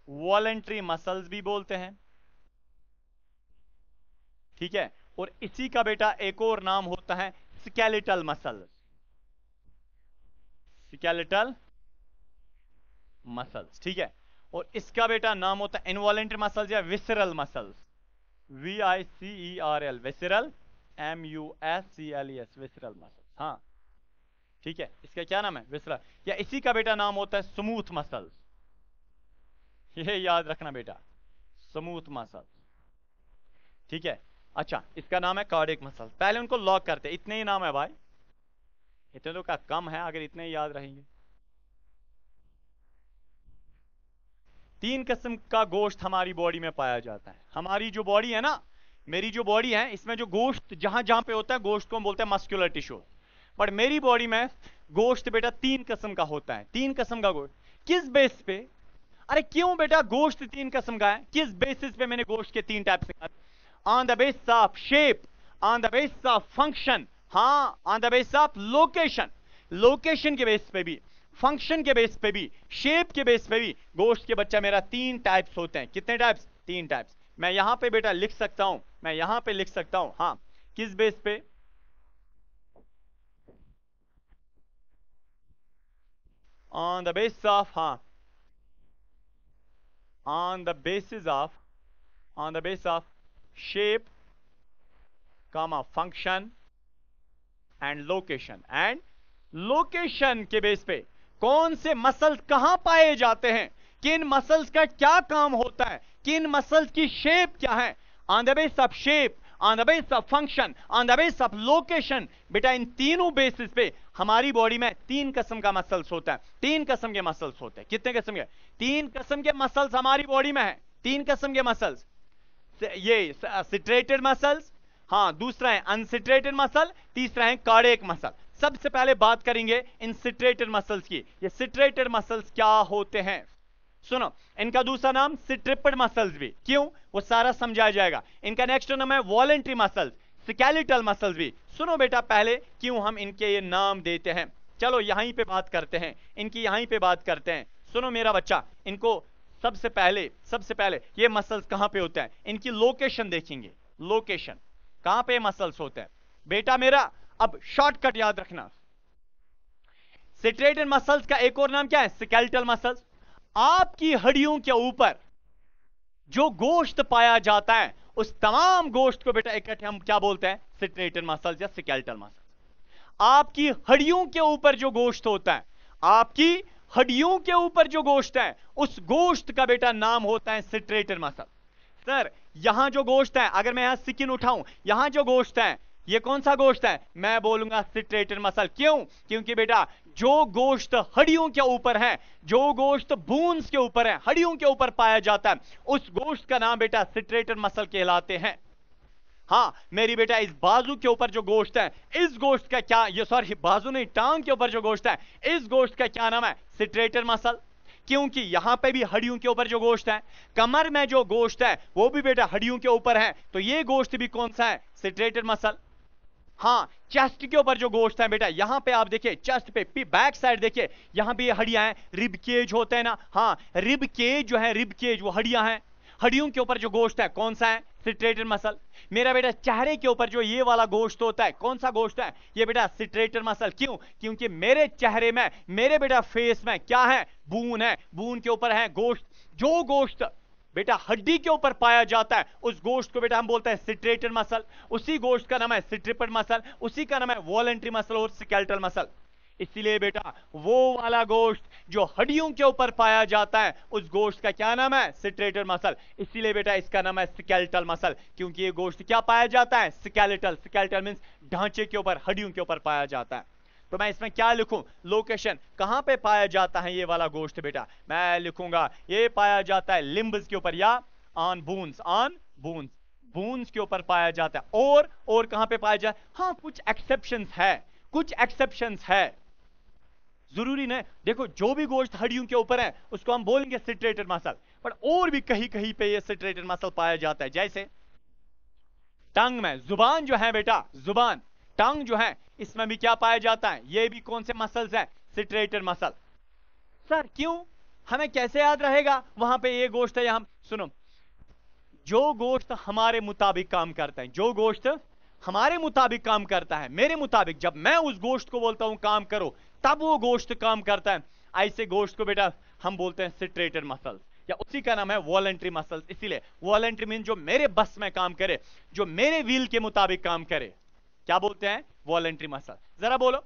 वॉलेंट्री मसल्स भी बोलते हैं ठीक है और इसी का बेटा एक और नाम होता है स्केलेटल मसल स्केलेटल मसल्स ठीक है और इसका बेटा नाम होता है इनवॉलेंट्री मसल्स या visceral muscles V I C E R L visceral M U S C L S visceral muscles हाँ ठीक है इसका क्या नाम है विसरा या इसी का बेटा नाम होता है स्मूथ मसल ये याद रखना बेटा स्मूथ मसल ठीक है अच्छा इसका नाम है कार्डिक मसल पहले उनको लॉक करते इतने ही नाम है भाई इतने तो का कम है अगर इतने ही याद रहेंगे तीन किस्म का गोश्त हमारी बॉडी में पाया जाता है हमारी जो बॉडी है ना मेरी जो बॉडी है इसमें जो गोश्त जहां जहां पे होता है गोश्त को हम बोलते हैं मस्कुलर टिश्यू बट मेरी बॉडी में गोश्त बेटा तीन कसम का होता है तीन कसम का गोश्त किस बेस पे अरे क्यों बेटा गोश्त तीन कसम का है किस बेसिस पे मैंने गोश्त के तीन टाइप से on the base of shape on the base of function हाँ on the base of location location के बेस पे भी फंक्शन के बेस पे भी शेप के बेस पे भी गोश्त के बच्चा मेरा तीन टाइप्स होते हैं कितने टाइप्स तीन टाइप्स मैं यहां पे बेटा लिख सकता हूं मैं यहां पे लिख सकता हूं हाँ किस बेस पे on the basis of huh on the basis of on the basis of shape comma function and location and location के बेस पे कौन से मसल्स कहां पाए जाते हैं किन मसल्स का क्या काम होता है किन मसल्स की शेप क्या है on the base of shape on the base of function on the base of location बेटा इन तीनों बेसिस पे हमारी बॉडी में तीन किस्म का मसल्स होता है तीन किस्म के मसल्स होते हैं कितने किस्म के तीन किस्म के मसल्स हमारी बॉडी में है तीन किस्म के मसल्स ये सिट्रेटेड मसल्स हाँ दूसरा है अनसिट्रेटेड मसल तीसरा है कार्डियक मसल सबसे पहले बात करेंगे इन सिट्रेटेड मसल्स की ये सिट्रेटेड मसल्स क्या होते हैं सुनो इनका दूसरा नाम सिट्रिपड मसल्स भी क्यों वो सारा समझाया जाएगा इनका नेक्स्ट नाम है वॉलेंट्री मसल्स स्कैलिटल मसल्स भी सुनो बेटा पहले क्यों हम इनके ये नाम देते हैं चलो यहीं पे बात करते हैं इनकी यहीं पे बात करते हैं सुनो मेरा बच्चा इनको सबसे पहले सबसे पहले ये मसल्स कहाँ पे होते हैं इनकी लोकेशन देखेंगे लोकेशन कहाँ पे मसल्स होते हैं बेटा मेरा अब शॉर्टकट याद रखना सिट्रेटेड मसल्स का एक और नाम क्या है स्केल्टल मसल्स आपकी हड्डियों के ऊपर जो गोश्त पाया जाता है उस तमाम गोश्त को बेटा इकट्ठे हम क्या बोलते हैं सिटनेटन मसल या सिकेल्टल मसल आपकी हड्डियों के ऊपर जो गोश्त होता है आपकी हड्डियों के ऊपर जो गोश्त है उस गोश्त का बेटा नाम होता है सिट्रेटर मसल सर यहां जो गोश्त है अगर मैं यहां सिकिन उठाऊं यहां जो गोश्त है ये कौन सा गोश्त है मैं बोलूंगा सिट्रेटेड मसल क्यों क्योंकि बेटा जो गोश्त हड्डियों के ऊपर है जो गोश्त बोन्स के ऊपर है हड्डियों के ऊपर पाया जाता है उस गोश्त का नाम बेटा सिट्रेटेड मसल कहलाते हैं हाँ मेरी बेटा इस बाजू के ऊपर जो गोश्त है इस गोश्त का क्या ये सॉरी बाजू नहीं टांग के ऊपर जो गोश्त है इस गोश्त का क्या नाम है सिट्रेटर मसल क्योंकि यहां पे भी हड्डियों के ऊपर जो गोश्त है कमर में जो गोश्त है वो भी बेटा हड्डियों के ऊपर है तो ये गोश्त भी कौन सा है सिट्रेटर मसल हाँ चेस्ट के ऊपर जो गोश्त है बेटा यहां पे आप देखिए चेस्ट पे बैक साइड देखिए यहां भी हड्डियां हैं रिब केज होते हैं ना हाँ रिब केज जो है रिब केज वो हड्डियां हैं हड्डियों के ऊपर जो गोश्त है कौन सा है सिट्रेटर मसल मेरा बेटा चेहरे के ऊपर जो ये वाला गोश्त होता है कौन सा गोश्त है ये बेटा सिट्रेटर मसल क्यों क्योंकि मेरे चेहरे में मेरे बेटा फेस में क्या है बून है बून के ऊपर है गोश्त जो गोश्त बेटा हड्डी के ऊपर पाया जाता है उस गोश्त को बेटा हम बोलते हैं सिट्रेटेड मसल उसी गोश्त का नाम है सिट्रिपड मसल उसी का नाम है वॉलेंट्री मसल और सिकेल्टल मसल इसीलिए बेटा वो वाला गोश्त जो हड्डियों के ऊपर पाया जाता है उस गोश्त का क्या नाम है सिट्रेटर मसल इसीलिए बेटा इसका नाम है स्केलेटल मसल क्योंकि ये गोश्त क्या पाया जाता है स्केलेटल स्केलेटल मींस ढांचे के ऊपर हड्डियों के ऊपर पाया जाता है तो मैं इसमें क्या लिखूं लोकेशन कहां पे पाया जाता है ये वाला गोश्त बेटा मैं लिखूंगा ये पाया जाता है लिम्बस के ऊपर या on bones on bones bones के ऊपर पाया जाता है और और कहां पे पाया जाए हाँ कुछ एक्सेप्शन है कुछ एक्सेप्शन है जरूरी नहीं देखो जो भी गोश्त हड्डियों के ऊपर है उसको हम बोलेंगे सिट्रेटेड मसल पर और भी कहीं कहीं पे ये सिट्रेटेड मसल पाया जाता है जैसे टंग में जुबान जो है बेटा जुबान टंग जो है इसमें भी क्या पाया जाता है ये भी कौन से मसल्स हैं सिट्रेटर मसल सर क्यों हमें कैसे याद रहेगा वहां पे ये गोश्त है यहां सुनो जो गोश्त हमारे मुताबिक काम करता है जो गोश्त हमारे मुताबिक काम करता है मेरे मुताबिक जब मैं उस गोश्त को बोलता हूं काम करो तब वो गोश्त काम करता है ऐसे गोश्त को बेटा हम बोलते हैं सिट्रेटर मसल या उसी का नाम है वॉलेंट्री मसल इसीलिए वॉलेंट्री मीन जो मेरे बस में काम करे जो मेरे व्हील के मुताबिक काम करे क्या बोलते हैं वॉलेंट्री मसल जरा बोलो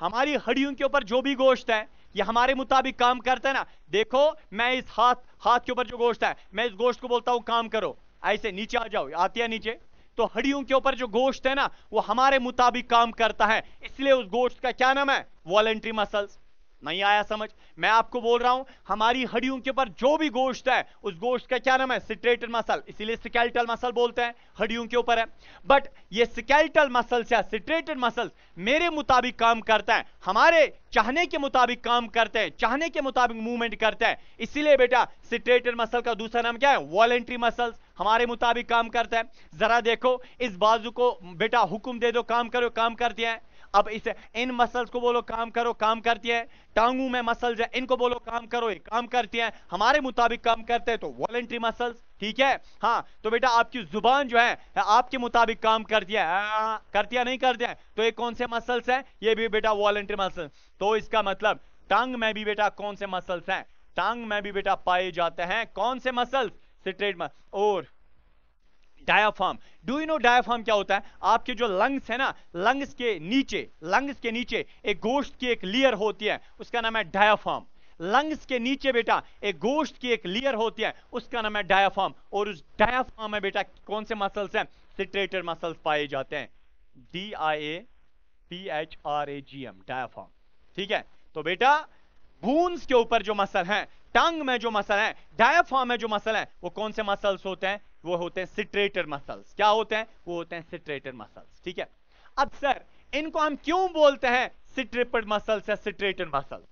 हमारी हड्डियों के ऊपर जो भी गोश्त है ये हमारे मुताबिक काम करता है ना देखो मैं इस हाथ हाथ के ऊपर जो गोश्त है मैं इस गोश्त को बोलता हूं काम करो ऐसे नीचे आ जाओ आती है नीचे तो हड्डियों के ऊपर जो गोश्त है ना वो हमारे मुताबिक काम करता है इसलिए उस गोश्त का क्या नाम है वॉलेंट्री मसल्स नहीं आया समझ मैं आपको बोल रहा हूं हमारी हड्डियों के ऊपर जो भी गोश्त है उस गोश्त का क्या नाम है सिट्रेटर मसल इसीलिए सिकेल्टल मसल बोलते हैं हड्डियों के ऊपर है बट ये सिकेल्टल मसल्स या सिट्रेटर मसल मेरे मुताबिक काम करता है हमारे चाहने के मुताबिक काम करते हैं चाहने के मुताबिक मूवमेंट करते हैं इसीलिए बेटा सिट्रेटेड मसल का दूसरा नाम क्या है वॉलेंट्री मसल हमारे मुताबिक काम करता है जरा देखो इस बाजू को बेटा हुक्म दे दो काम करो काम कर दिया है अब इसे इन मसल्स को बोलो काम करो काम करती है टांगू में मसल्स है इनको बोलो काम करो ये काम करती है हमारे मुताबिक काम करते हैं तो वॉलेंट्री मसल्स ठीक है हाँ तो बेटा आपकी जुबान जो है आपके मुताबिक काम करती है हाँ, कर दिया नहीं कर दिया तो ये कौन से मसल्स है ये भी बेटा वॉलेंट्री मसल तो इसका मतलब टांग में भी बेटा कौन से मसल्स हैं टांग में भी बेटा पाए जाते हैं कौन से मसल्स स्ट्रेट मसल और diaphragm do you know diaphragm क्या होता है आपके जो लंग्स है ना लंग्स के नीचे लंग्स के नीचे एक गोश्त की एक लेयर होती है उसका नाम है डायाफार्म लंग्स के नीचे बेटा एक गोश्त की एक लेयर होती है उसका नाम है डायाफार्म और उस डायाफार्म में बेटा कौन से मसल्स हैं सिट्रेटर मसल्स पाए जाते हैं D I A P H R A G M diaphragm ठीक है तो बेटा बूंस के ऊपर जो मसल हैं टंग में जो मसल है डायाफार्म में जो मसल है वो कौन से मसल्स होते हैं वो होते हैं सिट्रेटर मसल्स क्या होते हैं वो होते हैं सिट्रेटर मसल्स ठीक है अब सर इनको हम क्यों बोलते हैं सिट्रेपर मसल्स या सिट्रेटर मसल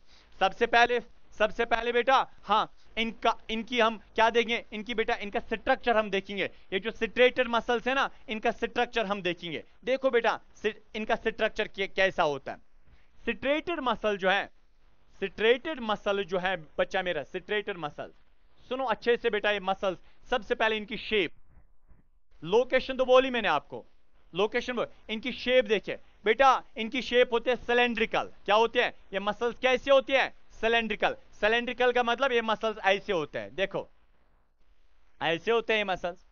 सबसे पहले सबसे पहले बेटा हाँ इनका इनकी हम क्या देखेंगे इनकी बेटा इनका स्ट्रक्चर हम देखेंगे ये जो सिट्रेटर मसल्स है ना इनका स्ट्रक्चर हम देखेंगे देखो बेटा इनका स्ट्रक्चर कैसा होता है सिट्रेटर मसल जो है सिट्रेटेड मसल जो है बच्चा मेरा सिट्रेटर मसल सुनो अच्छे से बेटा ये मसल्स सबसे पहले इनकी शेप लोकेशन तो बोली मैंने आपको लोकेशन बोल इनकी शेप देखिए बेटा इनकी शेप होते हैं सिलेंड्रिकल क्या होते हैं ये मसल्स कैसे होते हैं सिलेंड्रिकल सिलेंड्रिकल का मतलब ये मसल्स ऐसे होते हैं देखो ऐसे होते हैं ये मसल्स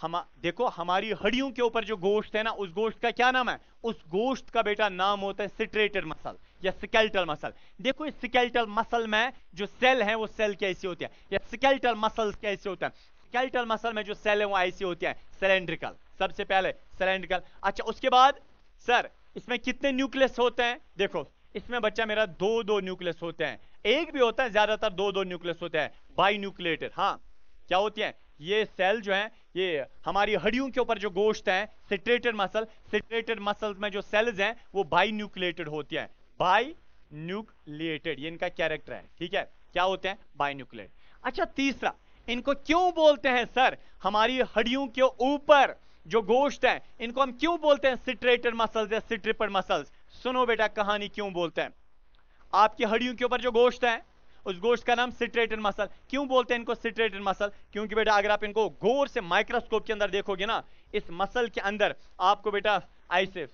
हम देखो हमारी हड्डियों के ऊपर जो गोश्त है ना उस गोश्त का क्या नाम है उस गोश्त का बेटा नाम होता है सिट्रेटेड मसल या स्केल्टल मसल देखो स्केल्टल मसल में जो सेल है वो सेल कैसे होते हैं या स्केल्टल मसल कैसे होते हैं स्केल्टल मसल में जो सेल है वो ऐसे होते हैं सिलेंड्रिकल सबसे पहले सिलेंड्रिकल अच्छा उसके बाद सर इसमें कितने न्यूक्लियस होते हैं देखो इसमें बच्चा मेरा दो दो न्यूक्लियस होते हैं एक भी होता है ज्यादातर दो दो न्यूक्लियस होते हैं बाई न्यूक्लिएटेड हाँ क्या होती है ये सेल जो है ये हमारी हड्डियों के ऊपर जो गोश्त है सिट्रेटेड मसल सिट्रेटेड मसल में जो सेल्स हैं वो बाई न्यूक्लिएटेड होती हैं बाई न्यूक्लिएटेड इनका कैरेक्टर है ठीक है क्या होते हैं बाई न्यूक्लिएट अच्छा तीसरा इनको क्यों बोलते हैं सर हमारी हड्डियों के ऊपर जो गोश्त है इनको हम क्यों बोलते हैं सिट्रेटर मसल या सिट्रिपर मसल सुनो बेटा कहानी क्यों बोलते हैं आपकी हड्डियों के ऊपर जो गोश्त है उस गोश्त का नाम सिट्रेटर मसल क्यों बोलते हैं इनको सिट्रेटर मसल क्योंकि बेटा अगर आप इनको गौर से माइक्रोस्कोप के अंदर देखोगे ना इस मसल के अंदर आपको बेटा ऐसे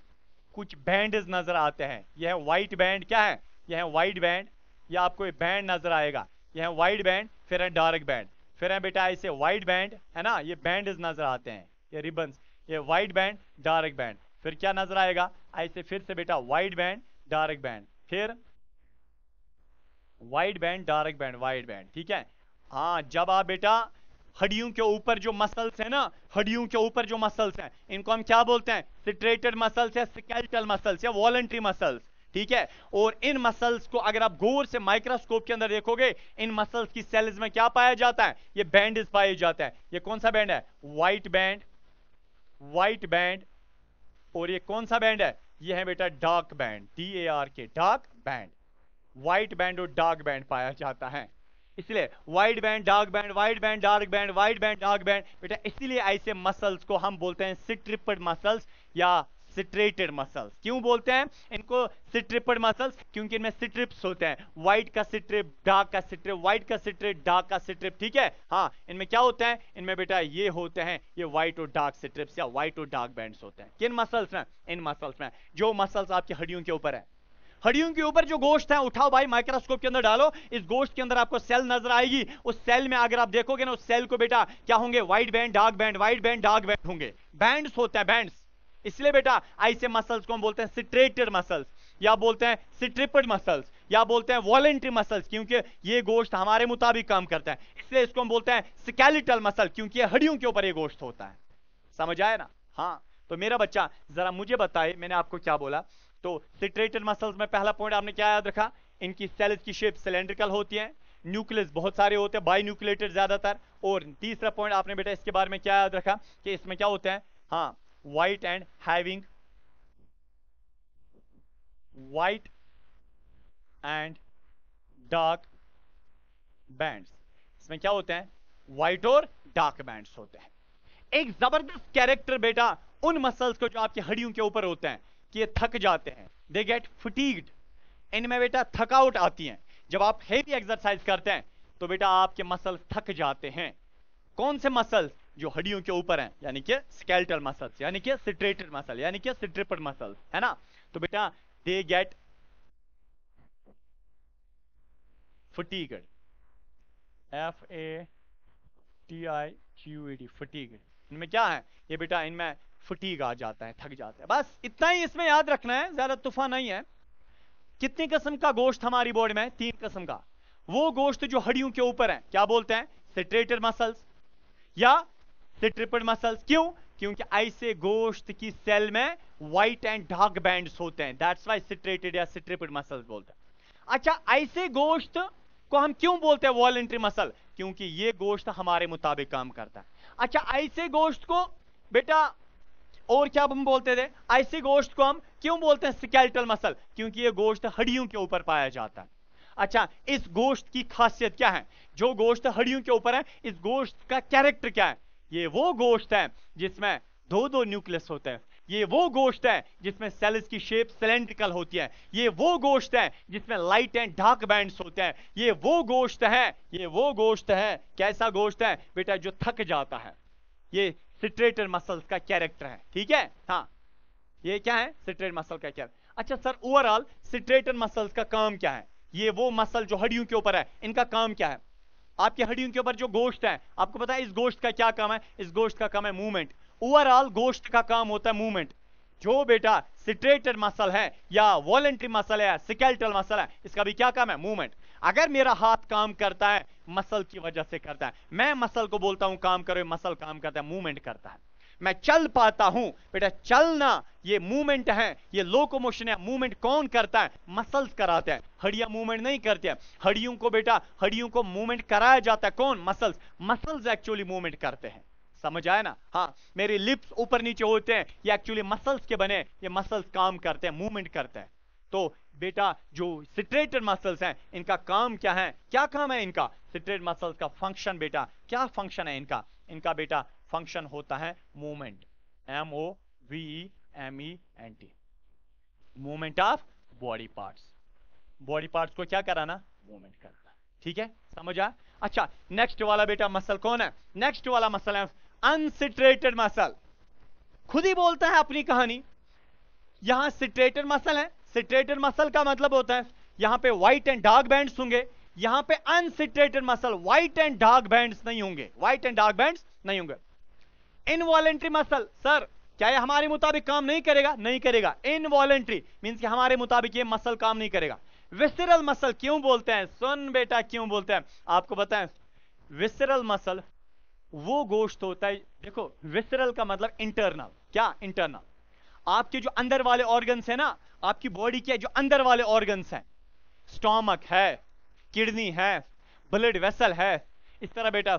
कुछ बैंड नजर आते हैं यह व्हाइट बैंड क्या है यह व्हाइट बैंड यह आपको बैंड नजर आएगा यह व्हाइट बैंड फिर है डार्क बैंड फिर है बेटा इसे व्हाइट बैंड है ना ये बैंड नजर आते हैं ये रिबन ये व्हाइट बैंड डार्क बैंड फिर क्या नजर आएगा ऐसे फिर से बेटा व्हाइट बैंड डार्क बैंड फिर white band dark band white band ठीक है हाँ जब आप बेटा हड्डियों के ऊपर जो मसल्स है ना हड्डियों के ऊपर जो मसल्स हैं इनको हम क्या बोलते हैं सिट्रेटेड मसल्स या स्केल्टल मसल्स या वॉलेंट्री मसल्स ठीक है और इन मसल्स को अगर आप गौर से माइक्रोस्कोप के अंदर देखोगे इन मसल्स की सेल्स में क्या पाया जाता है ये बैंडेज पाए जाते हैं ये कौन सा बैंड है व्हाइट बैंड व्हाइट बैंड और ये कौन सा बैंड है ये है बेटा dark band D A R K dark band white band और डार्क बैंड पाया जाता है इसलिए white band dark band white band dark band white band dark band बेटा इसीलिए ऐसे मसल्स को हम बोलते हैं सिट्रिपड मसल्स या सिट्रेटेड मसल्स क्यों बोलते हैं इनको सिट्रिपड मसल्स क्योंकि इनमें सिट्रिप्स होते हैं व्हाइट का सिट्रिप डार्क का सिट्रिप व्हाइट का सिट्रिप डार्क का सिट्रिप ठीक है हाँ इनमें क्या होता है इनमें बेटा ये होते हैं ये व्हाइट और डार्क सिट्रिप्स या व्हाइट और डार्क बैंड होते हैं किन मसल्स में इन मसल्स में जो मसल्स आपकी हड्डियों के ऊपर है हड्डियों के ऊपर जो गोश्त है उठाओ भाई माइक्रोस्कोप के अंदर डालो इस गोश्त के अंदर आपको सेल नजर आएगी उस सेल में अगर आप देखोगे ना उस सेल को बेटा क्या होंगे white band dark band white band dark band होंगे बैंड होते हैं बैंड इसलिए बेटा ऐसे मसल्स को हम बोलते हैं सिट्रेटेड मसल्स या बोलते हैं सिट्रिपड मसल्स या बोलते हैं वॉलेंट्री मसल्स क्योंकि ये गोश्त हमारे मुताबिक काम करता है इसलिए इसको हम बोलते हैं स्केलेटल मसल क्योंकि हड्डियों के ऊपर ये गोश्त होता है समझ आया ना हाँ तो मेरा बच्चा जरा मुझे बताए मैंने आपको क्या बोला तो सिट्रेटेड मसल्स में पहला पॉइंट आपने क्या याद रखा इनकी सेल्स की शेप सिलेंड्रिकल होती है न्यूक्लियस बहुत सारे होते हैं बाई न्यूक्लिएटेड ज़्यादातर और तीसरा पॉइंट आपने बेटा इसके बारे में क्या याद रखा कि इसमें क्या होते हैं हाँ white and having white and dark band इसमें क्या होते हैं वाइट और डार्क बैंड होते हैं एक जबरदस्त कैरेक्टर बेटा उन मसल्स को जो आपके हड्डियों के ऊपर होते हैं कि ये थक जाते हैं दे गेट फटीग्ड इनमें बेटा थकावट आती है जब आप हेवी एक्सरसाइज करते हैं तो बेटा आपके मसल्स थक जाते हैं कौन से मसल्स जो हड्डियों के ऊपर हैं यानी कि स्केल्टल मसल्स यानी कि सिट्रेटेड मसल यानी कि सिट्रिपड मसल्स है ना तो बेटा they get फटीगड F A T I Q E D फटीगड इनमें क्या है ये बेटा इनमें फटीक आ जाता है थक जाता है बस इतना ही इसमें याद रखना है ज्यादा तूफान नहीं है कितनी कस्म का गोश्त हमारी बॉडी में तीन कस्म का वो गोश्त जो हड्डियों के ऊपर है क्या बोलते हैं सिट्रेटेड मसल्स या सिट्रिपेड मसल्स क्यों क्योंकि ऐसे गोश्त की सेल में व्हाइट एंड डार्क बैंड होते हैं दैट्स वाई सिट्रेटेड या सिट्रिपेड मसल बोलते हैं अच्छा ऐसे गोश्त को हम क्यों बोलते हैं वॉलेंट्री मसल क्योंकि ये गोश्त हमारे मुताबिक काम करता है अच्छा ऐसे गोश्त को बेटा और क्या हम बोलते थे ऐसे गोश्त को हम क्यों बोलते हैं स्केल्टल मसल क्योंकि ये गोश्त हड्डियों के ऊपर पाया जाता है अच्छा इस गोश्त की खासियत क्या है जो गोश्त हड्डियों के ऊपर है इस गोश्त का कैरेक्टर क्या है ये वो गोश्त है जिसमें दो दो न्यूक्लियस होते हैं ये वो गोश्त है जिसमें सेल्स की शेप सिलेंड्रिकल होती है ये वो गोश्त है जिसमें लाइट एंड डार्क बैंड्स होते हैं ये वो गोश्त है ये वो गोश्त है कैसा गोश्त है बेटा जो थक जाता है ये सिट्रेटर मसल्स का कैरेक्टर है ठीक है हाँ ये क्या है सिट्रेट मसल का कैरेक्टर अच्छा सर ओवरऑल सिट्रेटर मसल्स का काम क्या है ये वो मसल जो हड्डियों के ऊपर है इनका काम क्या है आपके हड्डियों के ऊपर जो गोश्त है आपको पता है इस गोश्त का क्या काम है इस गोश्त का काम है मूवमेंट ओवरऑल गोश्त का काम होता है मूवमेंट जो बेटा सिट्रेटर मसल है या वॉलेंट्री मसल है सिकेल्टल मसल है इसका भी क्या काम है मूवमेंट अगर मेरा हाथ काम करता है मसल की वजह से करता है मैं मसल को बोलता हूं काम करो मसल काम करता है मूवमेंट करता है मैं चल पाता हूं बेटा चलना ये मूवमेंट है ये लोकोमोशन है मूवमेंट कौन करता है मसल्स कराते हैं हड्डियां मूवमेंट नहीं करते हैं हड्डियों को बेटा हड्डियों को मूवमेंट कराया जाता है कौन मसल्स मसल्स एक्चुअली मूवमेंट करते हैं समझ आए ना हाँ मेरे लिप्स ऊपर नीचे होते हैं ये एक्चुअली मसल्स के बने ये मसल्स काम करते हैं मूवमेंट करते हैं तो बेटा जो सिट्रेटर मसल्स हैं इनका काम क्या है क्या काम है इनका सिट्रेट मसल्स का फंक्शन बेटा क्या फंक्शन है इनका इनका बेटा फंक्शन होता है movement M O V M E N T movement of body parts body parts को क्या कराना मूवमेंट कराना ठीक है समझ आ अच्छा नेक्स्ट वाला बेटा मसल कौन है नेक्स्ट वाला मसल है अनसिट्रेटेड मसल खुद ही बोलता है अपनी कहानी यहां सिट्रेटेड मसल है सिट्रेटेड मसल का मतलब होता है यहां पे व्हाइट एंड डार्क बैंड्स होंगे यहां पे unstriated muscle white and dark bands नहीं होंगे व्हाइट एंड डार्क बैंड्स नहीं होंगे इनवॉलेंट्री मसल सर क्या ये हमारे मुताबिक काम नहीं करेगा नहीं करेगा इनवॉलेंट्री मीन्स कि हमारे मुताबिक ये मसल काम नहीं करेगा विसरल मसल क्यों बोलते हैं सुन बेटा क्यों बोलते हैं आपको बताएं विसरल मसल वो गोश्त होता है देखो विसरल का मतलब इंटरनल क्या इंटरनल आपके जो अंदर वाले ऑर्गन्स है ना आपकी बॉडी के जो अंदर वाले ऑर्गन्स हैं स्टोमक है किडनी है ब्लड वेसल है इस तरह बेटा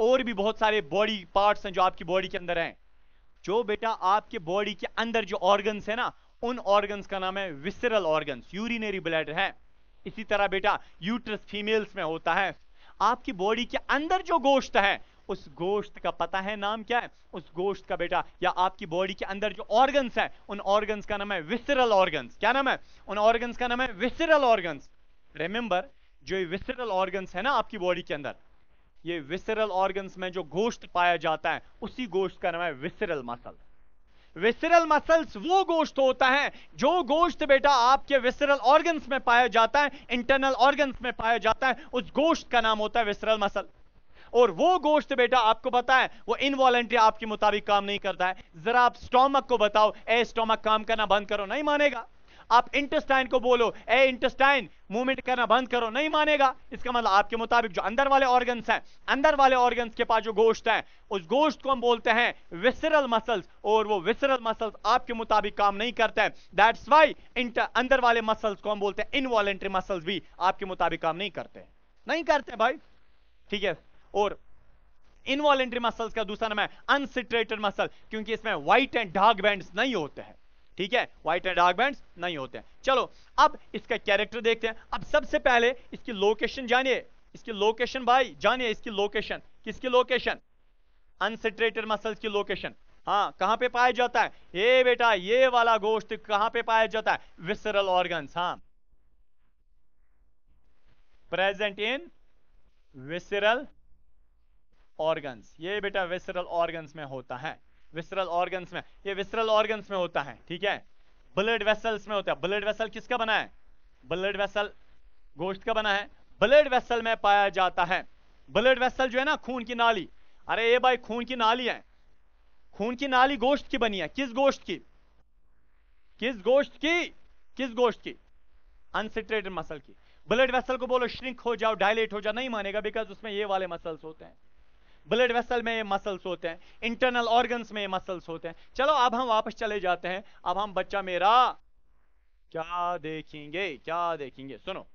और भी बहुत सारे बॉडी पार्ट्स हैं जो आपकी बॉडी के अंदर हैं जो बेटा आपके बॉडी के अंदर जो ऑर्गन्स है ना उन ऑर्गन्स का नाम है विसरल ऑर्गन्स यूरिनरी ब्लड है इसी तरह बेटा यूट्रस फीमेल्स में होता है आपकी बॉडी के अंदर जो गोश्त है उस गोश्त का पता है नाम क्या है उस गोश्त का बेटा या आपकी बॉडी के अंदर जो ऑर्गन्स है उन ऑर्गन्स का नाम है विसरल ऑर्गन्स क्या नाम है उन ऑर्गन्स का नाम है विसरल ऑर्गन्स रिमेंबर जो विसरल ऑर्गन्स है ना आपकी बॉडी के अंदर ये विसरल ऑर्गन्स में जो गोश्त पाया जाता है उसी गोश्त का नाम है विसरल मसल विसरल मसल्स वो गोश्त होता है जो गोश्त बेटा आपके विसरल ऑर्गन्स में पाया जाता है इंटरनल ऑर्गन्स में पाया जाता है उस गोश्त का नाम होता है विसरल मसल और वो गोश्त बेटा आपको पता है वो इनवॉलेंट्री आपके मुताबिक काम नहीं करता है जरा आप स्टोमक को बताओ ए स्टोमक काम करना बंद करो नहीं मानेगा आप इंटेस्टाइन को बोलो ए इंटेस्टाइन मूवमेंट करना बंद करो नहीं मानेगा इसका मतलब आपके मुताबिक जो अंदर वाले ऑर्गन्स हैं अंदर वाले ऑर्गन्स के पास जो गोश्त है उस गोश्त को हम बोलते हैं विसरल मसल्स और वो विसरल मसल्स आपके मुताबिक काम नहीं करते हैं दैट्स वाई अंदर वाले मसल्स को हम बोलते हैं इनवॉलेंट्री मसल्स भी आपके मुताबिक काम नहीं करते नहीं करते भाई ठीक है और इनवॉलेंट्री मसल्स का दूसरा नाम है अनसिट्रेटेड मसल क्योंकि इसमें व्हाइट एंड डार्क बैंड्स नहीं होते हैं ठीक है व्हाइट एंड डार्क बैंड्स नहीं होते हैं चलो अब इसका कैरेक्टर देखते हैं अब सबसे पहले इसकी लोकेशन जानिए इसकी लोकेशन भाई जानिए इसकी लोकेशन किसकी लोकेशन अनसिट्रेटेड मसल्स की लोकेशन हाँ कहां पे पाया जाता है ये बेटा ये वाला गोश्त कहां पे पाया जाता है विसरल ऑर्गन्स हाँ प्रेजेंट इन विसरल ऑर्गन्स ये बेटा विसरल ऑर्गन्स में होता है विसरल ऑर्गन्स में ये विसरल ऑर्गन्स में होता है ठीक है ब्लड वेसल्स में होता है ब्लड वेसल किसका बना है ब्लड वेसल गोश्त का बना है ब्लड वेसल में पाया जाता है ब्लड वेसल जो है ना खून की नाली अरे ये भाई खून की नाली है खून की नाली गोश्त की बनी है किस गोश्त की किस गोश्त की किस गोश्त की अनसिट्रेटेड मसल की ब्लड वेसल को बोलो श्रिंक हो जाओ डायलेट हो जाओ नहीं मानेगा बिकॉज उसमें ये वाले मसल्स होते हैं ब्लड वेसल में ये मसल्स होते हैं इंटरनल ऑर्गन्स में ये मसल्स होते हैं चलो अब हम वापस चले जाते हैं अब हम बच्चा मेरा क्या देखेंगे क्या देखेंगे सुनो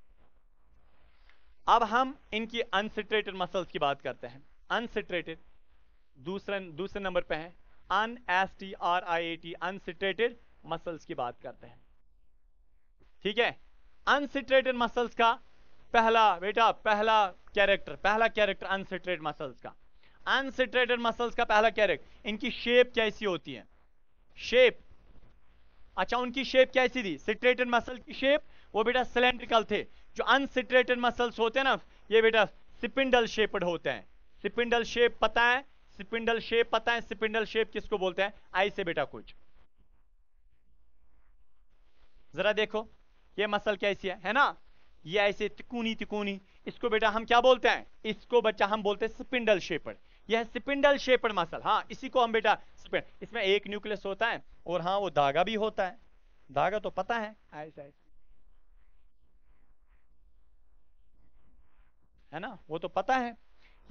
अब हम इनकी अनसिट्रेटेड मसल्स की बात करते हैं अनसिट्रेटेड दूसरे दूसरे नंबर पे है un S T R I A T unstriated muscles की बात करते हैं ठीक है अनसिट्रेटेड मसल्स का पहला बेटा पहला कैरेक्टर पहला कैरेक्टर अनसिट्रेट मसल्स का अनसिट्रेटेड मसल्स का पहला कैरेक्ट इनकी शेप कैसी होती है शेप अच्छा उनकी शेप कैसी थी सिट्रेटेड मसल की शेप वो बेटा सिलेंड्रिकल थे जो अनसिट्रेटेड मसल्स होते हैं ना ये बेटा सिपिंडल शेपड होते हैं सिपिंडल शेप पता है सिपिंडल शेप पता है सिपिंडल शेप किसको बोलते हैं आई से बेटा कुछ जरा देखो ये मसल कैसी है है ना ये ऐसे तिकूनी तिकूनी इसको बेटा हम क्या बोलते हैं इसको बच्चा हम बोलते हैं स्पिंडल शेपड़ यह स्पिंडल शेपड मसल हाँ इसी को हम बेटा इसमें एक न्यूक्लियस होता है और हाँ वो धागा भी होता है धागा तो पता है आइस है ना वो तो पता है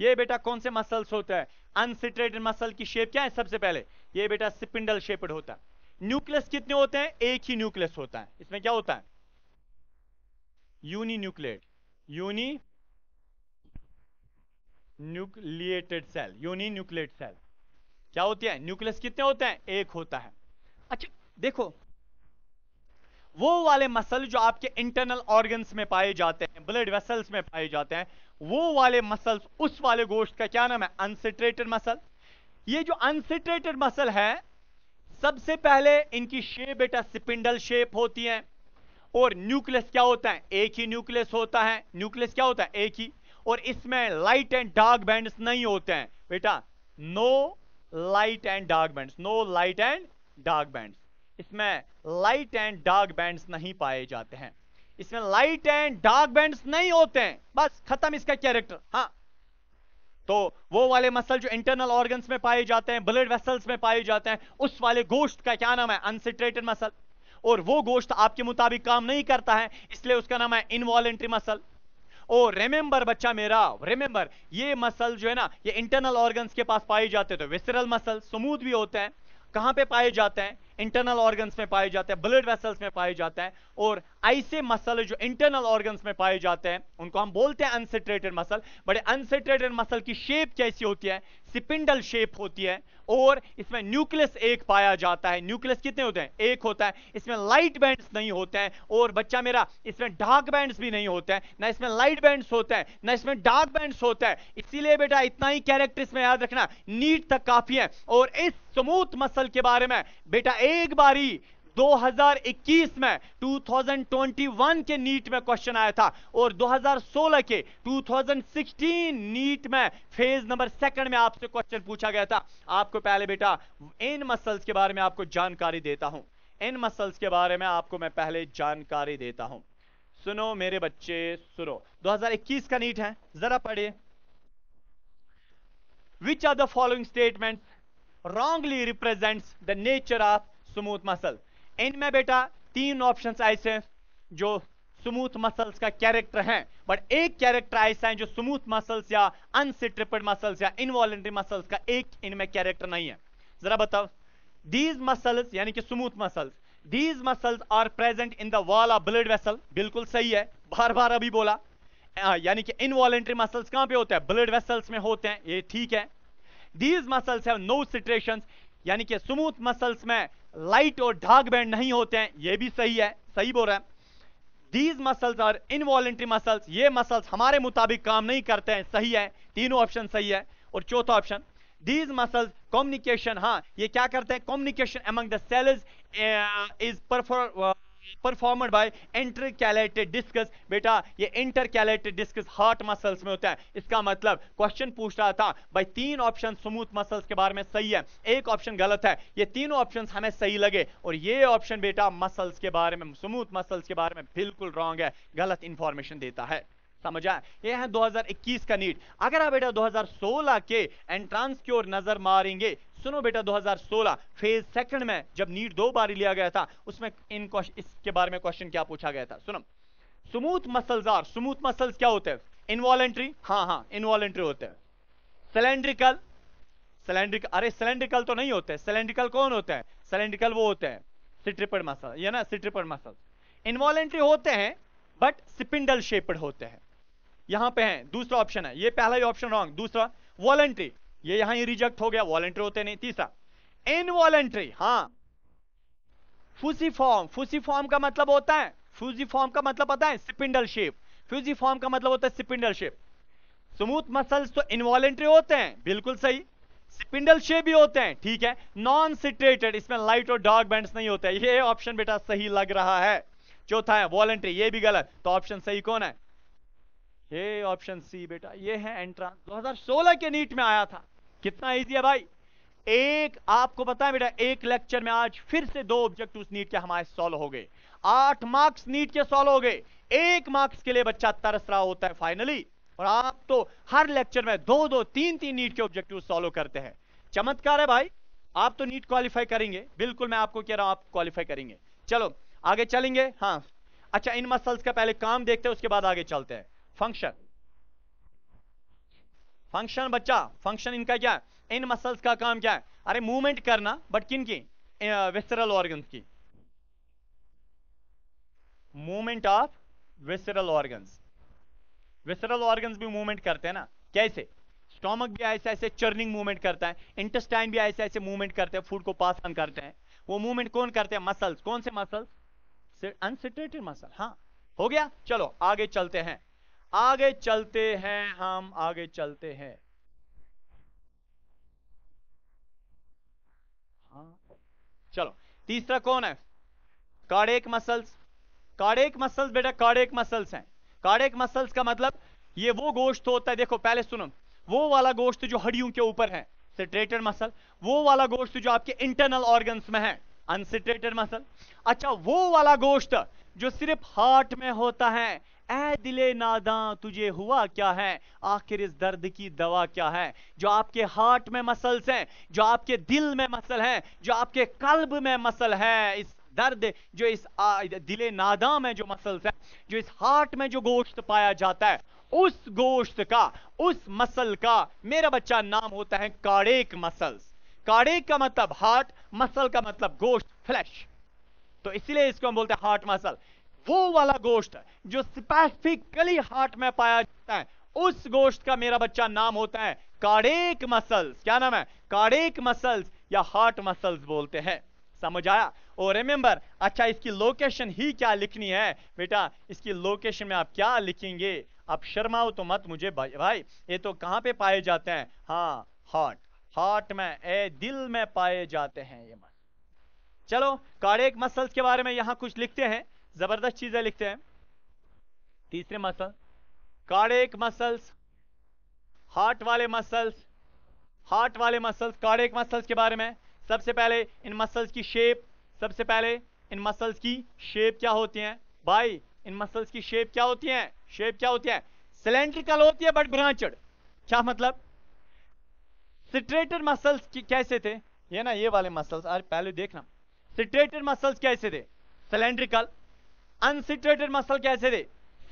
ये बेटा कौन से मसल्स होता है अनसिट्रेटेड मसल की शेप क्या है सबसे पहले ये बेटा स्पिंडल शेपड होता है न्यूक्लियस कितने होते हैं एक ही न्यूक्लियस होता है इसमें क्या होता है uninucleate uninucleated cell nucleate cell क्या होती है न्यूक्लियस कितने होते हैं एक होता है अच्छा देखो वो वाले मसल जो आपके इंटरनल ऑर्गन्स में पाए जाते हैं ब्लड वेसल्स में पाए जाते हैं वो वाले मसल्स उस वाले गोश्त का क्या नाम है अनसिट्रेटेड मसल ये जो अनसिट्रेटेड मसल है सबसे पहले इनकी शेप बेटा स्पिंडल शेप होती है और न्यूक्लियस क्या होता है एक ही न्यूक्लियस होता है न्यूक्लियस क्या होता है एक ही और इसमें लाइट एंड डार्क बैंड नहीं होते हैं बेटा no light and dark band no light and dark band इसमें लाइट एंड डार्क बैंड नहीं पाए जाते हैं इसमें लाइट एंड डार्क बैंड नहीं होते हैं बस खत्म इसका कैरेक्टर हाँ तो वो वाले मसल जो इंटरनल ऑर्गन्स में पाए जाते हैं ब्लड वेसल्स में पाए जाते हैं उस वाले गोश्त का क्या नाम है अनसिट्रेटेड मसल और वो गोश्त आपके मुताबिक काम नहीं करता है इसलिए उसका नाम है इनवॉलेंट्री मसल ओ रिमेंबर बच्चा मेरा रिमेंबर ये मसल जो है ना ये इंटरनल ऑर्गन के पास पाए जाते थे विसरल मसल समूथ भी होते हैं कहां पे पाए जाते हैं इंटरनल ऑर्गन्स में पाए जाते हैं ब्लड वेसल्स में पाए जाते हैं और ऐसे मसल जो इंटरनल ऑर्गन्स में पाए जाते हैं उनको हम बोलते हैं unstriated muscle but unstriated muscle की शेप कैसी होती है स्पिंडल शेप होती है और इसमें न्यूक्लियस एक पाया जाता है न्यूक्लियस कितने होते हैं एक होता है इसमें लाइट बैंड्स नहीं होते हैं और बच्चा मेरा इसमें डार्क बैंड्स भी नहीं होते हैं ना इसमें लाइट बैंड्स होते हैं ना इसमें डार्क बैंड्स होते हैं इसीलिए बेटा इतना ही कैरेक्टर इसमें याद रखना नीट तक काफी है और इस स्मूथ मसल के बारे में बेटा एक बारी 2021 में 2021 के नीट में क्वेश्चन आया था और 2016 के 2016 नीट में फेज नंबर सेकंड में आपसे क्वेश्चन पूछा गया था आपको पहले बेटा इन मसल्स के बारे में आपको जानकारी देता हूं इन मसल्स के बारे में आपको मैं पहले जानकारी देता हूं सुनो मेरे बच्चे सुनो 2021 का नीट है जरा पढ़िए which are the following statement wrongly represent the nature of smooth muscle इनमें बेटा तीन ऑप्शंस ऐसे जो स्मूथ मसल्स का कैरेक्टर है बट एक कैरेक्टर ऐसा है जो स्मूथ मसल्स या अनसिट्रिपड मसल्स या इनवॉलेंट्री मसल्स का एक इनमें कैरेक्टर नहीं है जरा बताओ दीज मसल्स यानी कि smooth muscles these muscles are present in the wall of blood vessel बिल्कुल सही है बार बार अभी बोला यानी कि इनवॉलेंट्री मसल्स कहां पे होते हैं ब्लड वेसल्स में होते हैं ये ठीक है these muscles have no striations यानी कि स्मूथ मसल्स में लाइट और डार्क बैंड नहीं होते हैं ये भी सही है सही बोल रहे हैं these muscles are involuntary muscles ये मसल्स हमारे मुताबिक काम नहीं करते हैं सही है तीनों ऑप्शन सही है और चौथा ऑप्शन दीज मसल्स कम्युनिकेशन हाँ ये क्या करते हैं communication among the cells is perform performed by intercalated discs बेटा ये इंटरकैलेटेड डिस्कस हार्ट मसल्स में होता है इसका मतलब क्वेश्चन पूछ रहा था भाई तीन ऑप्शन स्मूथ मसल्स के बारे में सही है एक ऑप्शन गलत है ये तीनों ऑप्शंस हमें सही लगे और ये ऑप्शन बेटा मसल्स के बारे में स्मूथ मसल्स के बारे में बिल्कुल रॉन्ग है गलत इंफॉर्मेशन देता है समझ आए ये है 2021 का नीट अगर आप बेटा 2016 के एंट्रांस की ओर नजर मारेंगे सुनो बेटा 2016 फेज सेकंड में जब नीट दो बार लिया गया था उसमें इन इसके बारे में क्वेश्चन क्या पूछा गया था सुनो smooth muscles are smooth muscles क्या होते हैं इनवॉलेंट्री हाँ हाँ इनवॉलेंट्री होते हैं सिलेंड्रिकल सिलेंड्रिकल अरे सिलेंड्रिकल तो नहीं होते सिलेंड्रिकल कौन होते हैं सिलेंड्रिकल वो होते हैं सिट्रिपड मसल ये ना सिट्रिपड मसल इनवॉलेंट्री होते हैं बट स्पिंडल शेपड होते हैं यहां पे है दूसरा ऑप्शन है ये पहला ही ऑप्शन रॉन्ग दूसरा वॉलेंट्री ये यहां ही रिजेक्ट हो गया वॉलेंट्री होते नहीं तीसरा इनवॉलेंट्री हाँ फूसी फॉर्म का मतलब होता है फॉर्म का मतलब पता है स्पिंडल शेप फॉर्म का मतलब होता है स्पिंडल शेप स्मूथ मसल्स तो इनवॉलेंट्री होते हैं बिल्कुल सही स्पिंडल शेप भी होते हैं ठीक है नॉन सिट्रेटेड इसमें लाइट और डार्क बैंड्स नहीं होते ये ऑप्शन बेटा सही लग रहा है चौथा है वॉलेंट्री ये भी गलत तो ऑप्शन सही कौन है ये ऑप्शन सी बेटा ये है एंट्रांस 2016 के नीट में आया था कितना इजी है भाई एक आपको पता है बेटा एक लेक्चर में आज फिर से दो ऑब्जेक्ट उस नीट के हमारे सॉल्व हो गए आठ मार्क्स नीट के सॉल्व हो गए एक मार्क्स के लिए बच्चा तरस रहा होता है फाइनली और आप तो हर लेक्चर में दो दो तीन तीन नीट के ऑब्जेक्टिव सॉल्व करते हैं चमत्कार है भाई आप तो नीट क्वालिफाई करेंगे बिल्कुल मैं आपको कह रहा हूं आप क्वालिफाई करेंगे चलो आगे चलेंगे हाँ अच्छा इन मसल्स का पहले काम देखते हैं उसके बाद आगे चलते हैं फंक्शन फंक्शन बच्चा फंक्शन इनका क्या है इन मसल्स का काम क्या है अरे मूवमेंट करना बट किन की वेस्टरल ऑर्गन की movement of visceral organ visceral organ भी मूवमेंट करते हैं ना कैसे स्टोमक भी ऐसे ऐसे चर्निंग मूवमेंट करता है इंटेस्टाइन भी ऐसे ऐसे मूवमेंट करते हैं फूड को पास ऑन करते हैं वो मूवमेंट कौन करते हैं मसल्स कौन से मसल्स अनसिटेटेड मसल हाँ हो गया चलो आगे चलते हैं आगे चलते हैं हम आगे चलते हैं हाँ। चलो तीसरा कौन है कार्डेक मसल्स कार्डेक मसल्स बेटा कार्डेक मसल्स हैं कार्डेक मसल्स का मतलब ये वो गोश्त होता है देखो पहले सुनो वो वाला गोश्त जो हड्डियों के ऊपर है सिट्रेटेड मसल वो वाला गोश्त जो आपके इंटरनल ऑर्गन्स में है अनसिट्रेटेड मसल अच्छा वो वाला गोश्त जो सिर्फ हार्ट में होता है ऐ दिले नादा तुझे हुआ क्या है आखिर इस दर्द की दवा क्या है जो आपके हार्ट में मसल्स हैं जो आपके दिल में मसल हैं जो आपके कल्ब में मसल है इस दर्द जो इस दिले नादा में जो मसल्स हैं जो इस हार्ट में जो गोश्त पाया जाता है उस गोश्त का उस मसल का मेरा बच्चा नाम होता है काड़ेक मसल्स काड़ेक का मतलब हार्ट मसल का मतलब गोश्त फ्लैश तो इसलिए इसको हम बोलते हैं हार्ट मसल वो वाला गोश्त जो स्पेसिफिकली हार्ट में पाया जाता है उस गोश्त का मेरा बच्चा नाम होता है कार्डेक मसल्स क्या नाम है कार्डेक मसल्स या हार्ट मसल्स बोलते हैं समझ आया और रिमेंबर अच्छा इसकी लोकेशन ही क्या लिखनी है बेटा इसकी लोकेशन में आप क्या लिखेंगे आप शर्माओ तो मत मुझे भाई ये तो कहां पे पाए जाते हैं हाँ हार्ट हार्ट में ए दिल में पाए जाते हैं ये मन चलो कार्डिक मसल्स के बारे में यहां कुछ लिखते हैं ज़बरदस्त चीज़ें लिखते हैं तीसरे मसल कार्डिक मसल्स हार्ट वाले मसल्स हार्ट वाले मसल्स कार्डिक मसल्स के बारे में सबसे पहले इन मसल्स की शेप सबसे पहले इन मसल्स की शेप क्या होती हैं भाई इन मसल्स की शेप क्या होती हैं शेप क्या होती है सिलेंड्रिकल होती है बट ब्रांचड क्या मतलब सिट्रेटेड मसल्स कैसे थे ये ना ये वाले मसल्स आज पहले देखना सिट्रेटर मसल्स कैसे थे सिलेंड्रिकल अनसिट्रेटेड मसल कैसे थे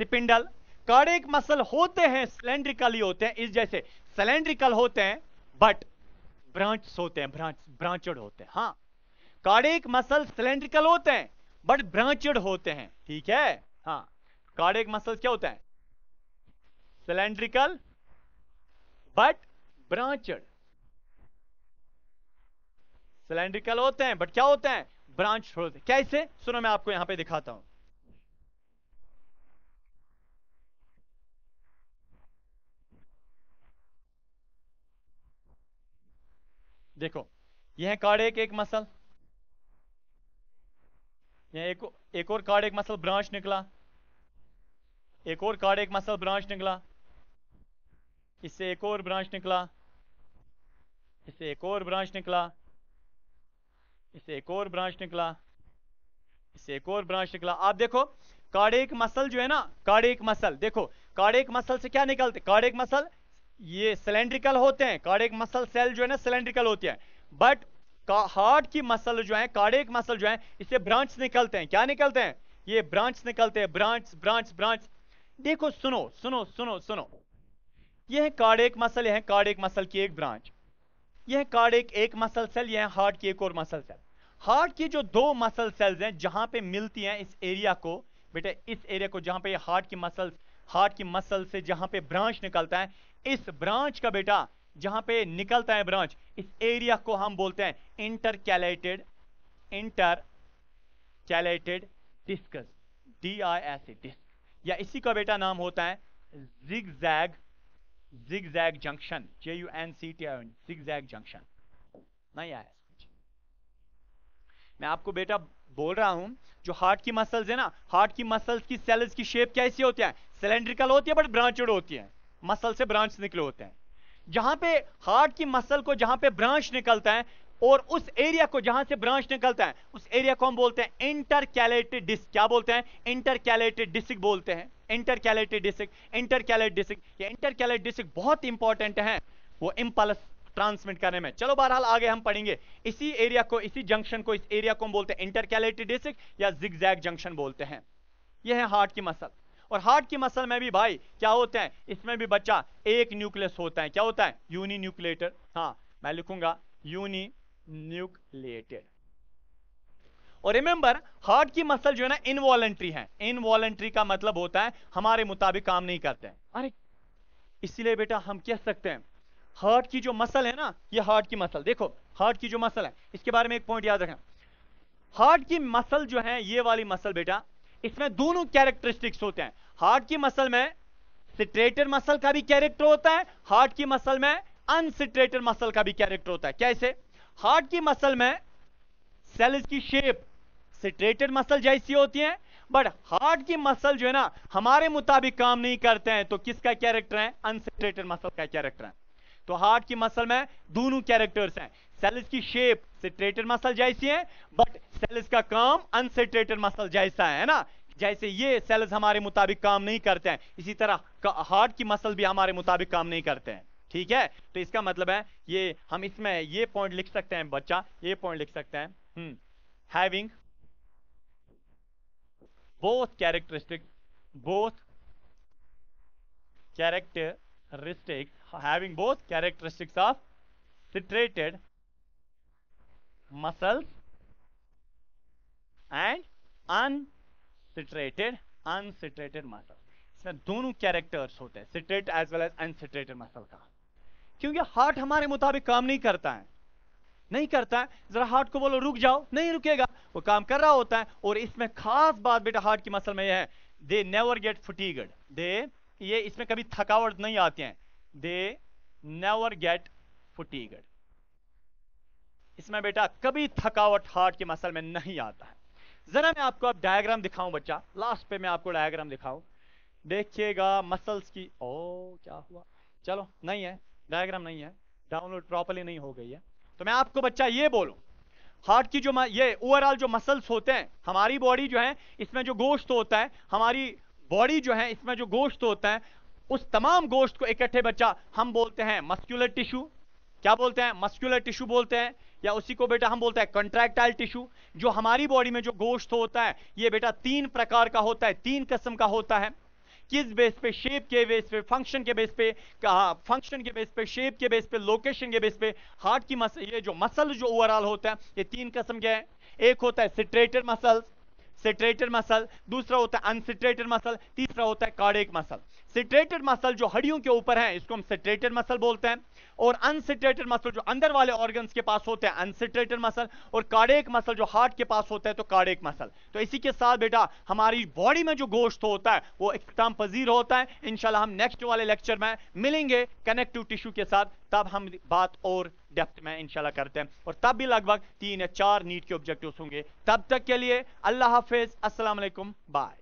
स्पिंडल कार्डिक मसल होते हैं सिलेंड्रिकल ही होते हैं इस जैसे सिलेंड्रिकल होते हैं बट ब्रांच होते हैं ब्रांच ब्रांचड होते हैं हाँ कार्डिक मसल सिलेंड्रिकल होते हैं बट ब्रांचड होते हैं ठीक है हाँ कार्डिक मसल क्या होते हैं सिलेंड्रिकल बट ब्रांचड सिलेंड्रिकल होते हैं बट क्या होते हैं ब्रांच होते हैं कैसे सुनो मैं आपको यहां पे दिखाता हूं देखो यह है कार्ड एक एक मसल यह एक, एक और कार्ड एक मसल ब्रांच निकला एक और कार्ड एक मसल ब्रांच निकला इससे एक और ब्रांच निकला इससे एक और ब्रांच निकला इससे एक और ब्रांच निकला इससे एक और ब्रांच निकला आप देखो कार्डिक मसल जो है ना कार्डिक मसल देखो कार्डिक मसल से क्या निकलते कार्डिक मसल ये सिलेंड्रिकल होते हैं कार्डिक मसल सेल जो है ना सिलेंड्रिकल होते हैं बट हार्ट की मसल जो है कार्डिक मसल जो है इससे ब्रांच निकलते हैं क्या निकलते हैं ये ब्रांच निकलते हैं ब्रांच ब्रांच ब्रांच देखो सुनो सुनो सुनो सुनो ये है कार्डिक मसल यह है कार्डिक मसल की एक ब्रांच यह है कार्डिक एक मसल सेल यह है हार्ट की एक और मसल सेल हार्ट की जो दो मसल सेल्स हैं जहां पे मिलती हैं इस एरिया को बेटे इस एरिया को जहां पे हार्ट की मसल हार्ट की मसल से जहां पे ब्रांच निकलता है इस ब्रांच का बेटा जहां पे निकलता है ब्रांच इस एरिया को हम बोलते हैं intercalated intercalated discs D I S A disc या इसी का बेटा नाम होता है zig zag junction J U N C T I zag junction नहीं आया मैं आपको बेटा बोल रहा हूं जो हार्ट की मसल्स है ना हार्ट की मसल्स की सेल्स की शेप कैसी होती है सिलेंड्रिकल होती है बट ब्रांचेड होती है मसल से ब्रांच निकले होते हैं जहां पे हार्ट की मसल को जहां पे ब्रांच निकलता है और उस एरिया को जहां से ब्रांच निकलता है उस एरिया को हम बोलते हैं इंटरकैलेटेड डिस्क क्या बोलते हैं इंटरकैलेटेड डिस्क बोलते हैं इंटरकैलेटेड डिस्क इंटरकैलेट डिस्क ये इंटरकैलेट डिस्क बहुत इंपॉर्टेंट है वो इम्पल्स ट्रांसमिट करने में चलो बहरहाल आगे हम पढ़ेंगे इसी एरिया को इसी जंक्शन को इस एरिया को हम बोलते हैं इंटरकैलेटेड डिस्क या जिग जंक्शन बोलते हैं यह है हार्ट की मसल और हार्ट की मसल में भी भाई क्या होते हैं इसमें भी बच्चा एक न्यूक्लियस होता है क्या होता है यूनि न्यूक्लेटर हाँ मैं लिखूंगा यूनि न्यूक्लेटर और रिमेंबर हार्ट की मसल जो है ना इनवॉलेंट्री है इनवॉलेंट्री का मतलब होता है हमारे मुताबिक काम नहीं करते हैं अरे इसीलिए बेटा हम कह सकते हैं हार्ट की जो मसल है ना ये हार्ट की मसल देखो हार्ट की जो मसल है इसके बारे में एक पॉइंट याद रखें हार्ट की मसल जो है ये वाली मसल बेटा इसमें दोनों कैरेक्टरिस्टिक्स होते हैं हार्ट की मसल में सिट्रेटर मसल का भी कैरेक्टर होता है हार्ट की मसल में अनसिट्रेटर मसल का भी कैरेक्टर होता है कैसे हार्ट की मसल में सेल्स की शेप सिट्रेटेड मसल जैसी होती है बट हार्ट की मसल जो है ना हमारे मुताबिक काम नहीं करते हैं तो किसका कैरेक्टर है अनसिट्रेटेड मसल का कैरेक्टर है तो हार्ट की मसल में दोनों कैरेक्टर्स हैं सेल्स की शेप सिट्रेटेड मसल जैसी है बट सेल्स का काम अनसेट्रेटेड मसल जैसा है ना जैसे ये सेल्स हमारे मुताबिक काम नहीं करते हैं इसी तरह हार्ट की मसल भी हमारे मुताबिक काम नहीं करते हैं ठीक है तो इसका मतलब है ये हम इसमें ये पॉइंट लिख सकते हैं बच्चा ये पॉइंट लिख सकते हैं having both characteristic both characteristics having both characteristics of striated muscle and unsaturated unsaturated muscle इसमें दोनों कैरेक्टर्स होते हैं striated as well as unstriated muscle का क्योंकि हार्ट हमारे मुताबिक काम नहीं करता है नहीं करता है जरा हार्ट को बोलो रुक जाओ नहीं रुकेगा वो काम कर रहा होता है और इसमें खास बात बेटा हार्ट की मसल में यह है दे नेवर गेट फुटीगड दे ये इसमें कभी थकावट नहीं आती है दे नेवर गेट फुटीगड इसमें बेटा कभी थकावट हार्ट के मसल में नहीं आता है जरा मैं आपको अब डायग्राम दिखाऊं बच्चा लास्ट पे मैं आपको डायग्राम दिखाऊं देखिएगा मसल्स की ओ क्या हुआ चलो नहीं है डायग्राम नहीं है डाउनलोड प्रॉपरली नहीं हो गई है तो मैं आपको बच्चा ये बोलूं हार्ट की जो ये ओवरऑल जो मसल्स होते हैं हमारी बॉडी जो है इसमें जो गोश्त होता है हमारी बॉडी जो है इसमें जो गोश्त होता है उस तमाम गोश्त को इकट्ठे बच्चा हम बोलते हैं मस्क्यूलर टिश्यू क्या बोलते हैं मस्क्यूलर टिश्यू बोलते हैं या उसी को बेटा हम बोलते हैं कंट्रैक्टाइल टिश्यू जो हमारी बॉडी में जो गोश्त होता है ये बेटा तीन प्रकार का होता है तीन किस्म का होता है किस बेस पे शेप के बेस पे फंक्शन के बेस पे कहा फंक्शन के बेस पे शेप के बेस पे लोकेशन के बेस पे हार्ट की मसल ये जो मसल जो ओवरऑल होता है ये तीन किस्म के हैं एक होता है सिट्रेटेड मसल्स सिट्रेटेड मसल दूसरा होता है अनसिट्रेटेड मसल तीसरा होता है कार्डिक मसल सिट्रेटेड मसल जो हड्डियों के ऊपर है इसको हम सिट्रेटेड मसल बोलते हैं और अनसिट्रेटेड मसल जो अंदर वाले ऑर्गन्स के पास होते हैं अनसिट्रेटेड मसल और कार्डिक मसल जो हार्ट के पास होता है तो कार्डिक मसल तो इसी के साथ बेटा हमारी बॉडी में जो गोश्त होता है वो एकदम पजीर होता है इनशाला हम नेक्स्ट वाले लेक्चर में मिलेंगे कनेक्टिव टिश्यू के साथ तब हम बात और डेप्थ में इंशाल्लाह करते हैं और तब भी लगभग तीन या चार नीट के ऑब्जेक्टिव्स होंगे तब तक के लिए अल्लाह हाफिज़ असलम बाय